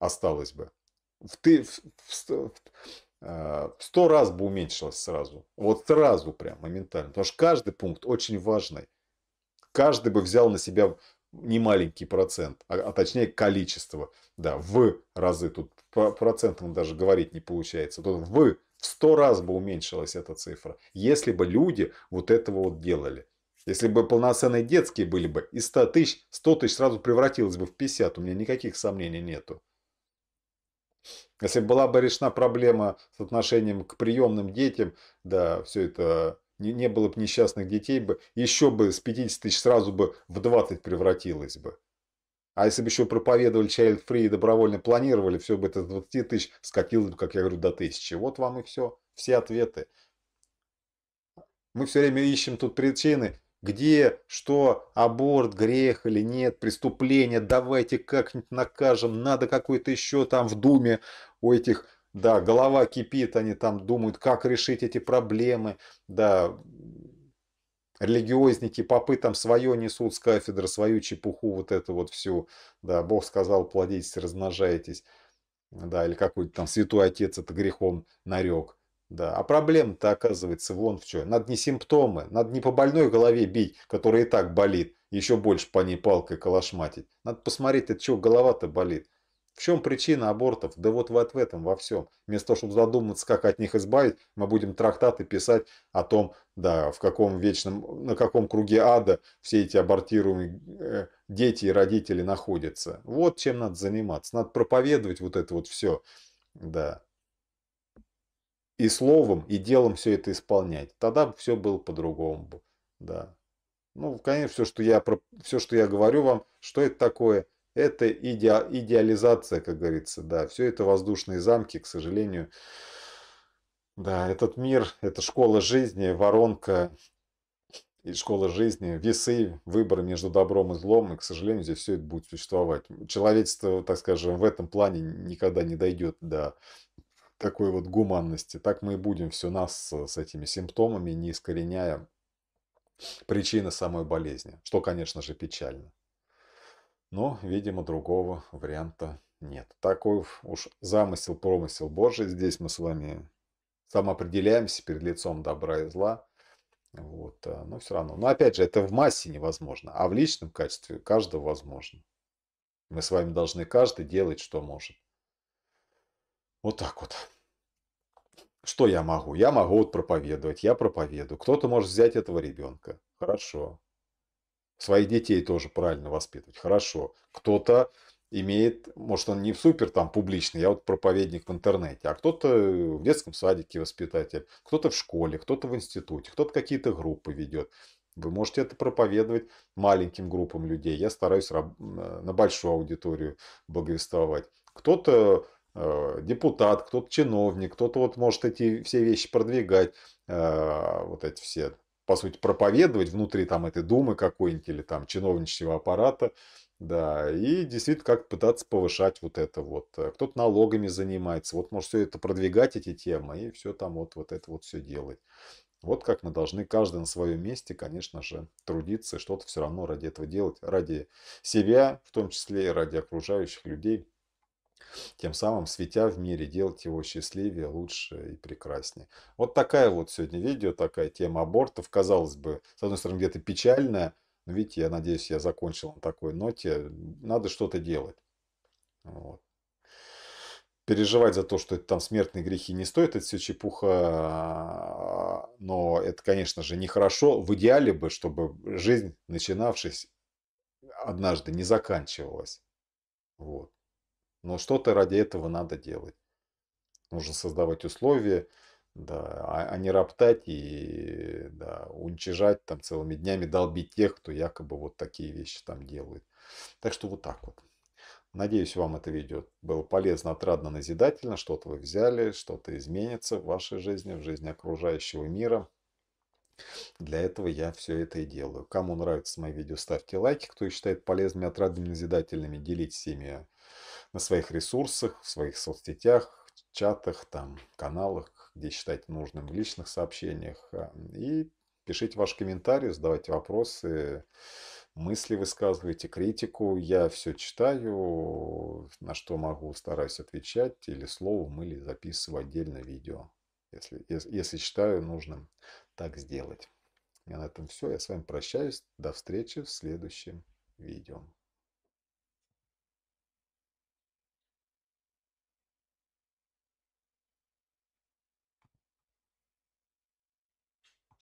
осталось бы. В, ты, в, в, в, Э, в сто раз бы уменьшилось сразу. Вот сразу прям, моментально. Потому что каждый пункт очень важный. Каждый бы взял на себя не маленький процент, а, а точнее количество. Да, в разы. Тут по процентам даже говорить не получается. Тут в в сто раз бы уменьшилась эта цифра, если бы люди вот этого вот делали. Если бы полноценные детские были бы, из 100 тысяч, 100 тысяч сразу превратилось бы в 50. У меня никаких сомнений нету. Если была бы решена проблема с отношением к приемным детям, да, все это не, не было бы несчастных детей бы, еще бы с 50 тысяч сразу бы в 20 превратилось бы. А если бы еще проповедовали child free и добровольно планировали, все бы это с 20 тысяч скатилось бы, как я говорю, до тысячи. Вот вам и все, все ответы. Мы все время ищем тут причины, где что, аборт, грех или нет, преступление, давайте как-нибудь накажем, надо какой-то еще там в Думе у этих, да, голова кипит, они там думают, как решить эти проблемы, да, религиозники, попы там свое несут с кафедры, свою чепуху вот это вот всю, да, Бог сказал, плодитесь, размножайтесь, да, или какой-то там святой отец это грехом нарек. Да, а проблема-то оказывается вон в чем. Надо не симптомы, надо не по больной голове бить, которая и так болит, еще больше по ней палкой колошматить. Надо посмотреть, от чего голова-то болит. В чем причина абортов? Да вот, вот в этом, во всем. Вместо того, чтобы задуматься, как от них избавить, мы будем трактаты писать о том, да, в каком вечном, на каком круге ада все эти абортируемые э, дети и родители находятся. Вот чем надо заниматься. Надо проповедовать вот это вот все. Да и словом, и делом все это исполнять. Тогда все было по-другому. Да. Ну, конечно, все, что я, про, все, что я говорю вам, что это такое? Это иде, идеализация, как говорится, да. Все это воздушные замки, к сожалению. Да, этот мир, это школа жизни, воронка и школа жизни, весы, выборы между добром и злом, и, к сожалению, здесь все это будет существовать. Человечество, так скажем, в этом плане никогда не дойдет до такой вот гуманности. Так мы и будем все нас с, э, с этими симптомами, не искореняя причины самой болезни, что, конечно же, печально. Но, видимо, другого варианта нет. Такой уж замысел, промысел Божий. Здесь мы с вами самоопределяемся перед лицом добра и зла. Вот, э, но все равно. Но опять же, это в массе невозможно, а в личном качестве каждого возможно. Мы с вами должны каждый делать, что может. Вот так вот. Что я могу? Я могу вот проповедовать, я проповедую. Кто-то может взять этого ребенка. Хорошо. Своих детей тоже правильно воспитывать. Хорошо. Кто-то имеет, может, он не супер там публичный, я вот проповедник в интернете, а кто-то в детском садике воспитатель, кто-то в школе, кто-то в институте, кто-то какие-то группы ведет. Вы можете это проповедовать маленьким группам людей. Я стараюсь э, на большую аудиторию благовествовать. Кто-то Э, депутат, кто-то чиновник, кто-то вот может эти все вещи продвигать, э, вот эти все, по сути, проповедовать внутри там этой думы какой-нибудь или там чиновничьего аппарата, да, и действительно как пытаться повышать вот это вот. Э, кто-то налогами занимается, вот может все это продвигать, эти темы, и все там вот, вот это вот все делать. Вот как мы должны каждый на своем месте, конечно же, трудиться и что-то все равно ради этого делать, ради себя, в том числе и ради окружающих людей тем самым светя в мире, делать его счастливее, лучше и прекраснее. Вот такая вот сегодня видео, такая тема абортов. Казалось бы, с одной стороны, где-то печальная, но видите, я надеюсь, я закончил на такой ноте. Надо что-то делать. Вот. Переживать за то, что это там смертные грехи не стоит, это все чепуха, но это, конечно же, нехорошо. В идеале бы, чтобы жизнь, начинавшись однажды, не заканчивалась. Вот. Но что-то ради этого надо делать. Нужно создавать условия, да, а, а, не роптать и да, уничижать там целыми днями, долбить тех, кто якобы вот такие вещи там делает. Так что вот так вот. Надеюсь, вам это видео было полезно, отрадно, назидательно. Что-то вы взяли, что-то изменится в вашей жизни, в жизни окружающего мира. Для этого я все это и делаю. Кому нравятся мои видео, ставьте лайки. Кто их считает полезными, отрадными, назидательными, делитесь ими на своих ресурсах, в своих соцсетях, чатах, там, каналах, где считаете нужным, в личных сообщениях. А, и пишите ваши комментарии, задавайте вопросы, мысли высказывайте, критику. Я все читаю, на что могу, стараюсь отвечать или словом, или записываю отдельное видео. Если, если, если считаю нужным так сделать. И на этом все. Я с вами прощаюсь. До встречи в следующем видео.